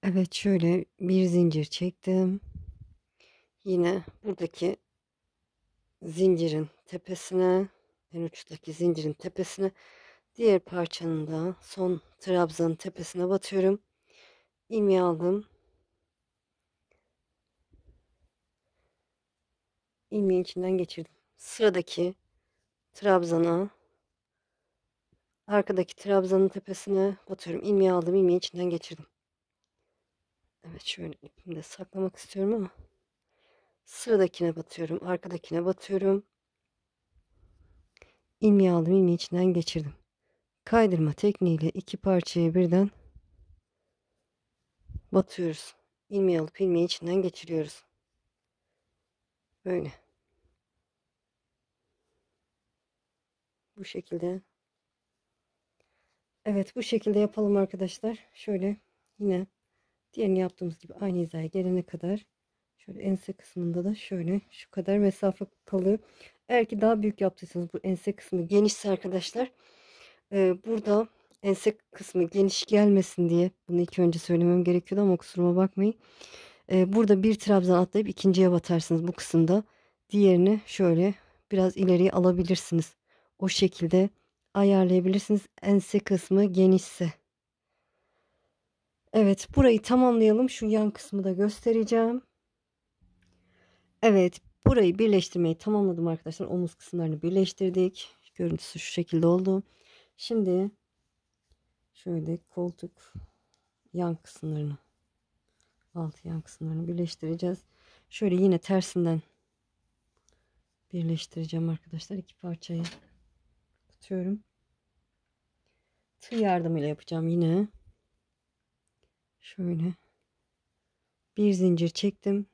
A: Evet şöyle bir zincir çektim. Yine buradaki zincirin tepesine en uçtaki zincirin tepesine diğer parçanın da son trabzanın tepesine batıyorum. İlmeği aldım. ilmeğin içinden geçirdim. Sıradaki trabzana arkadaki trabzanın tepesine batıyorum. İlmeği aldım, ilmeğin içinden geçirdim. Evet şöyle ipimde saklamak istiyorum ama Sıradakine batıyorum. Arkadakine batıyorum. İlmeği aldım. ilmeği içinden geçirdim. Kaydırma tekniğiyle iki parçayı birden batıyoruz. İlmeği alıp ilmeği içinden geçiriyoruz. Böyle. Bu şekilde. Evet bu şekilde yapalım arkadaşlar. Şöyle yine diğerini yaptığımız gibi aynı hizaya gelene kadar Şöyle ense kısmında da şöyle şu kadar mesafe kalıyor. Eğer ki daha büyük yaptıysanız bu ense kısmı genişse arkadaşlar. E, burada ense kısmı geniş gelmesin diye bunu ilk önce söylemem gerekiyordu ama kusuruma bakmayın. E, burada bir trabzan atlayıp ikinciye batarsınız bu kısımda. Diğerini şöyle biraz ileriye alabilirsiniz. O şekilde ayarlayabilirsiniz. Ense kısmı genişse. Evet burayı tamamlayalım. Şu yan kısmı da göstereceğim. Evet burayı birleştirmeyi tamamladım arkadaşlar. Omuz kısımlarını birleştirdik. Görüntüsü şu şekilde oldu. Şimdi şöyle koltuk yan kısımlarını alt yan kısımlarını birleştireceğiz. Şöyle yine tersinden birleştireceğim arkadaşlar. iki parçayı tutuyorum. Tığ yardımıyla yapacağım yine. Şöyle bir zincir çektim.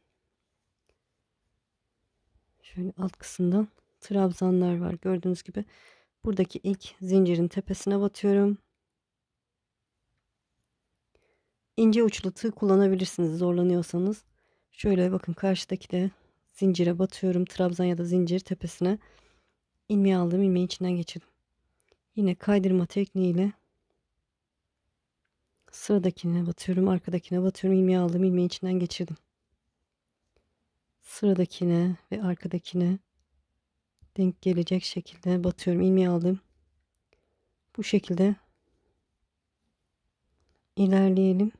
A: Şöyle alt kısımda trabzanlar var. Gördüğünüz gibi buradaki ilk zincirin tepesine batıyorum. İnce uçlu tığ kullanabilirsiniz zorlanıyorsanız. Şöyle bakın karşıdaki de zincire batıyorum. Trabzan ya da zincir tepesine ilmeği aldım. ilmeği içinden geçirdim. Yine kaydırma tekniğiyle sıradakine batıyorum. Arkadakine batıyorum. ilmeği aldım. ilmeği içinden geçirdim sıradakine ve arkadakine denk gelecek şekilde batıyorum. ilmeği aldım. Bu şekilde ilerleyelim.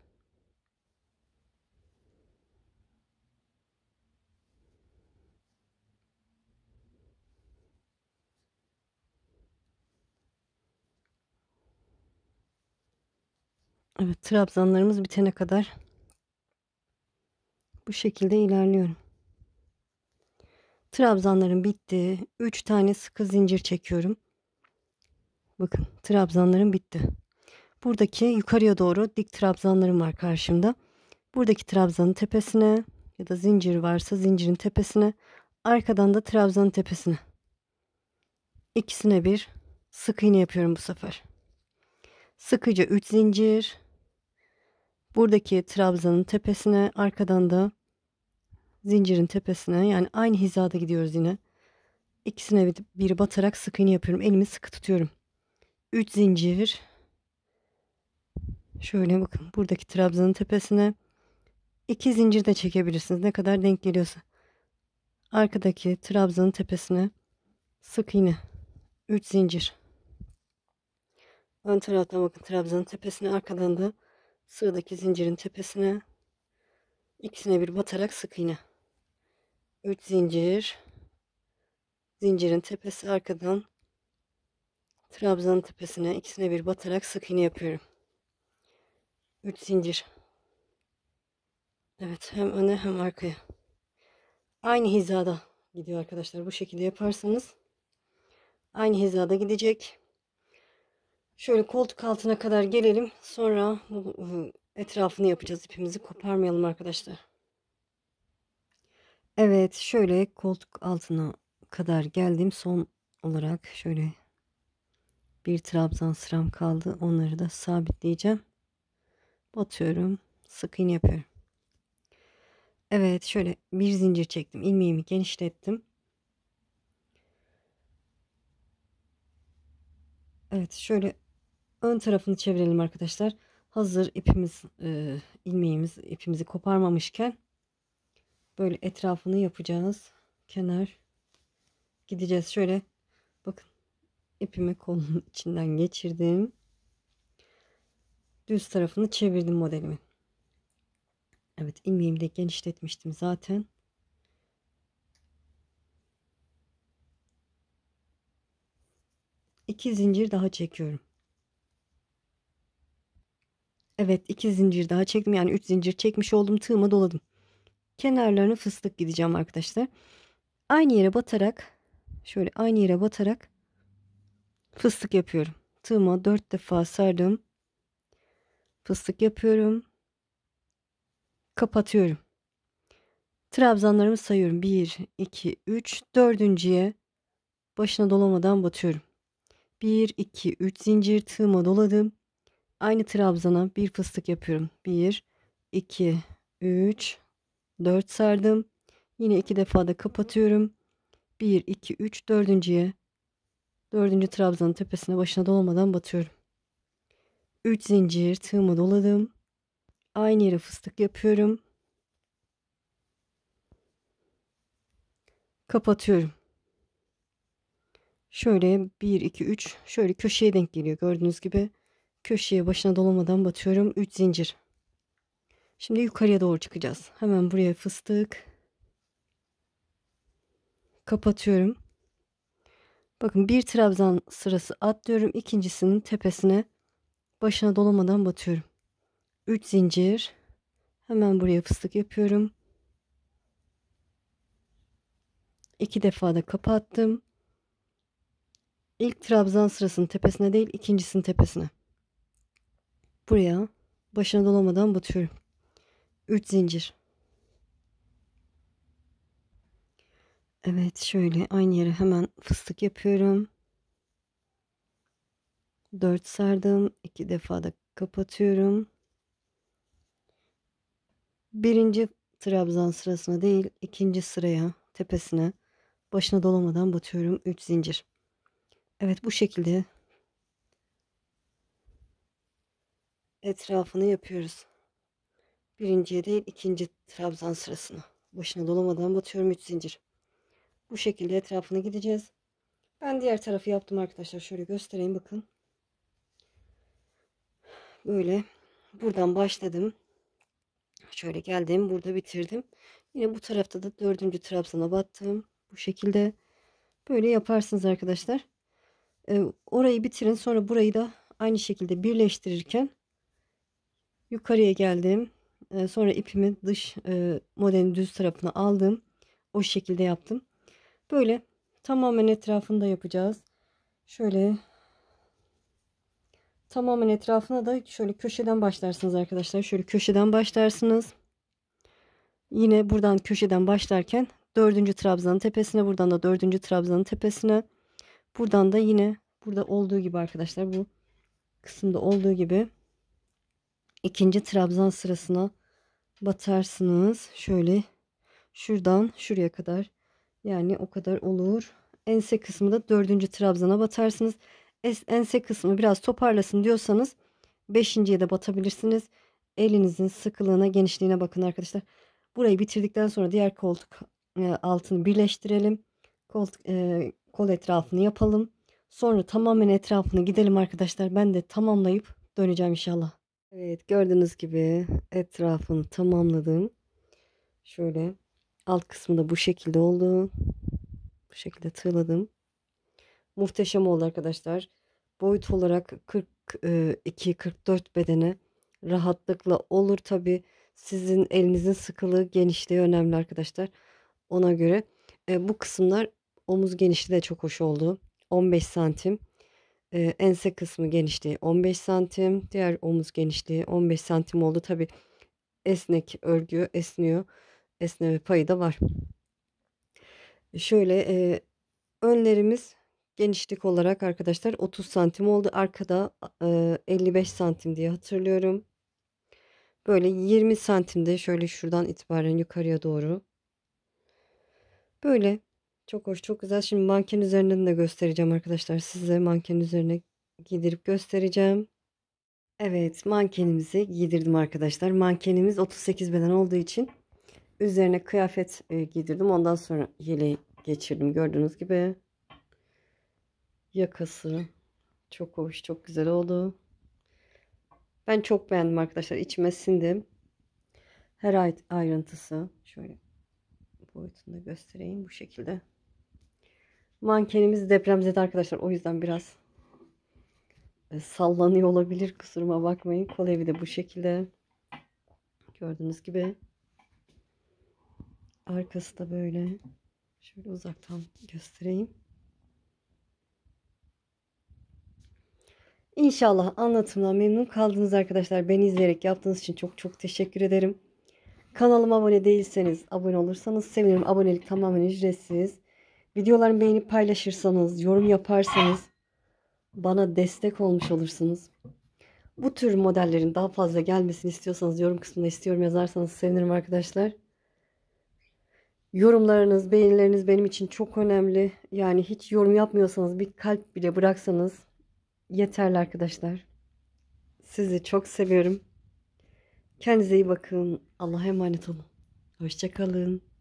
A: Evet, trabzanlarımız bitene kadar bu şekilde ilerliyorum. Trabzanların bitti. Üç tane sıkı zincir çekiyorum. Bakın trabzanların bitti. Buradaki yukarıya doğru dik trabzanlarım var karşımda. Buradaki trabzanın tepesine ya da zincir varsa zincirin tepesine arkadan da trabzanın tepesine. İkisine bir sık iğne yapıyorum bu sefer. Sıkıca 3 zincir. Buradaki trabzanın tepesine arkadan da zincirin tepesine yani aynı hizada gidiyoruz yine. İkisine bir batarak sık iğne yapıyorum. Elimi sıkı tutuyorum. 3 zincir. Şöyle bakın buradaki trabzanın tepesine 2 zincir de çekebilirsiniz. Ne kadar denk geliyorsa. Arkadaki trabzanın tepesine sık iğne 3 zincir. Ön taraftan bakın trabzanın tepesine arkadan da sıradaki zincirin tepesine ikisine bir batarak sık iğne. 3 zincir zincirin tepesi arkadan trabzanın tepesine ikisine bir batarak sık iğne yapıyorum 3 zincir Evet hem öne hem arkaya aynı hizada gidiyor arkadaşlar bu şekilde yaparsanız aynı hizada gidecek şöyle koltuk altına kadar gelelim sonra ıı, etrafını yapacağız ipimizi koparmayalım arkadaşlar Evet, şöyle koltuk altına kadar geldim. Son olarak şöyle bir trabzan sıram kaldı. Onları da sabitleyeceğim. Batıyorum. Sık iğne yapıyorum. Evet şöyle bir zincir çektim. ilmeğimi genişlettim. Evet şöyle ön tarafını çevirelim arkadaşlar. Hazır ipimiz e, ilmeğimiz ipimizi koparmamışken böyle etrafını yapacağız. Kenar gideceğiz. Şöyle bakın ipimi kolun <laughs> içinden geçirdim. Düz tarafını çevirdim modelimi. Evet ilmeğimi de genişletmiştim zaten. iki zincir daha çekiyorum. Evet iki zincir daha çektim. Yani üç zincir çekmiş oldum. Tığıma doladım kenarlarını fıstık gideceğim arkadaşlar. Aynı yere batarak şöyle aynı yere batarak fıstık yapıyorum. Tığıma 4 defa sardım. Fıstık yapıyorum. Kapatıyorum. Trabzanlarımı sayıyorum. 1, 2, 3, dördüncüye başına dolamadan batıyorum. 1, 2, 3 zincir tığıma doladım. Aynı trabzana bir fıstık yapıyorum. 1, 2, 3, 4 sardım. Yine 2 defa da kapatıyorum. 1, 2, 3, 4.ye 4. trabzanın tepesine başına dolmadan batıyorum. 3 zincir tığımı doladım. Aynı yere fıstık yapıyorum. Kapatıyorum. Şöyle 1, 2, 3 şöyle köşeye denk geliyor gördüğünüz gibi. Köşeye başına dolamadan batıyorum. 3 zincir. Şimdi yukarıya doğru çıkacağız. Hemen buraya fıstık. Kapatıyorum. Bakın bir trabzan sırası atlıyorum. İkincisinin tepesine başına dolamadan batıyorum. 3 zincir. Hemen buraya fıstık yapıyorum. 2 defa da kapattım. İlk trabzan sırasının tepesine değil ikincisinin tepesine. Buraya başına dolamadan batıyorum. 3 zincir. Evet şöyle aynı yere hemen fıstık yapıyorum. 4 sardım. 2 defa da kapatıyorum. Birinci trabzan sırasına değil ikinci sıraya tepesine başına dolamadan batıyorum 3 zincir. Evet bu şekilde etrafını yapıyoruz birinciye değil ikinci trabzan sırasına. Başına dolamadan batıyorum 3 zincir. Bu şekilde etrafına gideceğiz. Ben diğer tarafı yaptım arkadaşlar. Şöyle göstereyim bakın. Böyle buradan başladım. Şöyle geldim. Burada bitirdim. Yine bu tarafta da dördüncü trabzana battım. Bu şekilde böyle yaparsınız arkadaşlar. Ee, orayı bitirin. Sonra burayı da aynı şekilde birleştirirken yukarıya geldim. Ee, sonra ipimi dış e, modelin düz tarafına aldım. O şekilde yaptım. Böyle tamamen etrafında yapacağız. Şöyle tamamen etrafına da şöyle köşeden başlarsınız arkadaşlar. Şöyle köşeden başlarsınız. Yine buradan köşeden başlarken dördüncü trabzanın tepesine buradan da dördüncü trabzanın tepesine buradan da yine burada olduğu gibi arkadaşlar bu kısımda olduğu gibi ikinci trabzan sırasına batarsınız. Şöyle şuradan şuraya kadar yani o kadar olur. Ense kısmı da dördüncü trabzana batarsınız. Ense kısmı biraz toparlasın diyorsanız beşinciye de batabilirsiniz. Elinizin sıkılığına genişliğine bakın arkadaşlar. Burayı bitirdikten sonra diğer koltuk e, altını birleştirelim. Koltuk, e, kol etrafını yapalım. Sonra tamamen etrafını gidelim arkadaşlar. Ben de tamamlayıp döneceğim inşallah. Evet gördüğünüz gibi etrafını tamamladım. Şöyle alt kısmı da bu şekilde oldu. Bu şekilde tığladım. Muhteşem oldu arkadaşlar. Boyut olarak 42-44 e, bedene rahatlıkla olur tabi. Sizin elinizin sıkılığı genişliği önemli arkadaşlar. Ona göre e, bu kısımlar omuz genişliği de çok hoş oldu. 15 santim e, ense kısmı genişliği 15 santim. Diğer omuz genişliği 15 santim oldu. Tabi esnek örgü esniyor. Esneme payı da var. E, şöyle e, önlerimiz genişlik olarak arkadaşlar 30 santim oldu. Arkada e, 55 santim diye hatırlıyorum. Böyle 20 santimde şöyle şuradan itibaren yukarıya doğru. Böyle çok hoş çok güzel. Şimdi manken üzerinden de göstereceğim arkadaşlar. Size manken üzerine giydirip göstereceğim. Evet mankenimizi giydirdim arkadaşlar. Mankenimiz 38 beden olduğu için üzerine kıyafet e, giydirdim. Ondan sonra yeleği geçirdim. Gördüğünüz gibi yakası çok hoş çok güzel oldu. Ben çok beğendim arkadaşlar. İçime sindi. Her ayrıntısı şöyle boyutunu göstereyim bu şekilde. Mankenimiz depremzede arkadaşlar. O yüzden biraz e, sallanıyor olabilir. Kusuruma bakmayın. Kol evi de bu şekilde. Gördüğünüz gibi. Arkası da böyle. Şöyle uzaktan göstereyim. İnşallah anlatımdan memnun kaldınız arkadaşlar. Beni izleyerek yaptığınız için çok çok teşekkür ederim. Kanalıma abone değilseniz abone olursanız sevinirim. Abonelik tamamen ücretsiz. Videolarımı beğenip paylaşırsanız, yorum yaparsanız bana destek olmuş olursunuz. Bu tür modellerin daha fazla gelmesini istiyorsanız yorum kısmında istiyorum yazarsanız sevinirim arkadaşlar. Yorumlarınız, beğenileriniz benim için çok önemli. Yani hiç yorum yapmıyorsanız bir kalp bile bıraksanız yeterli arkadaşlar. Sizi çok seviyorum. Kendinize iyi bakın. Allah'a emanet olun. Hoşçakalın.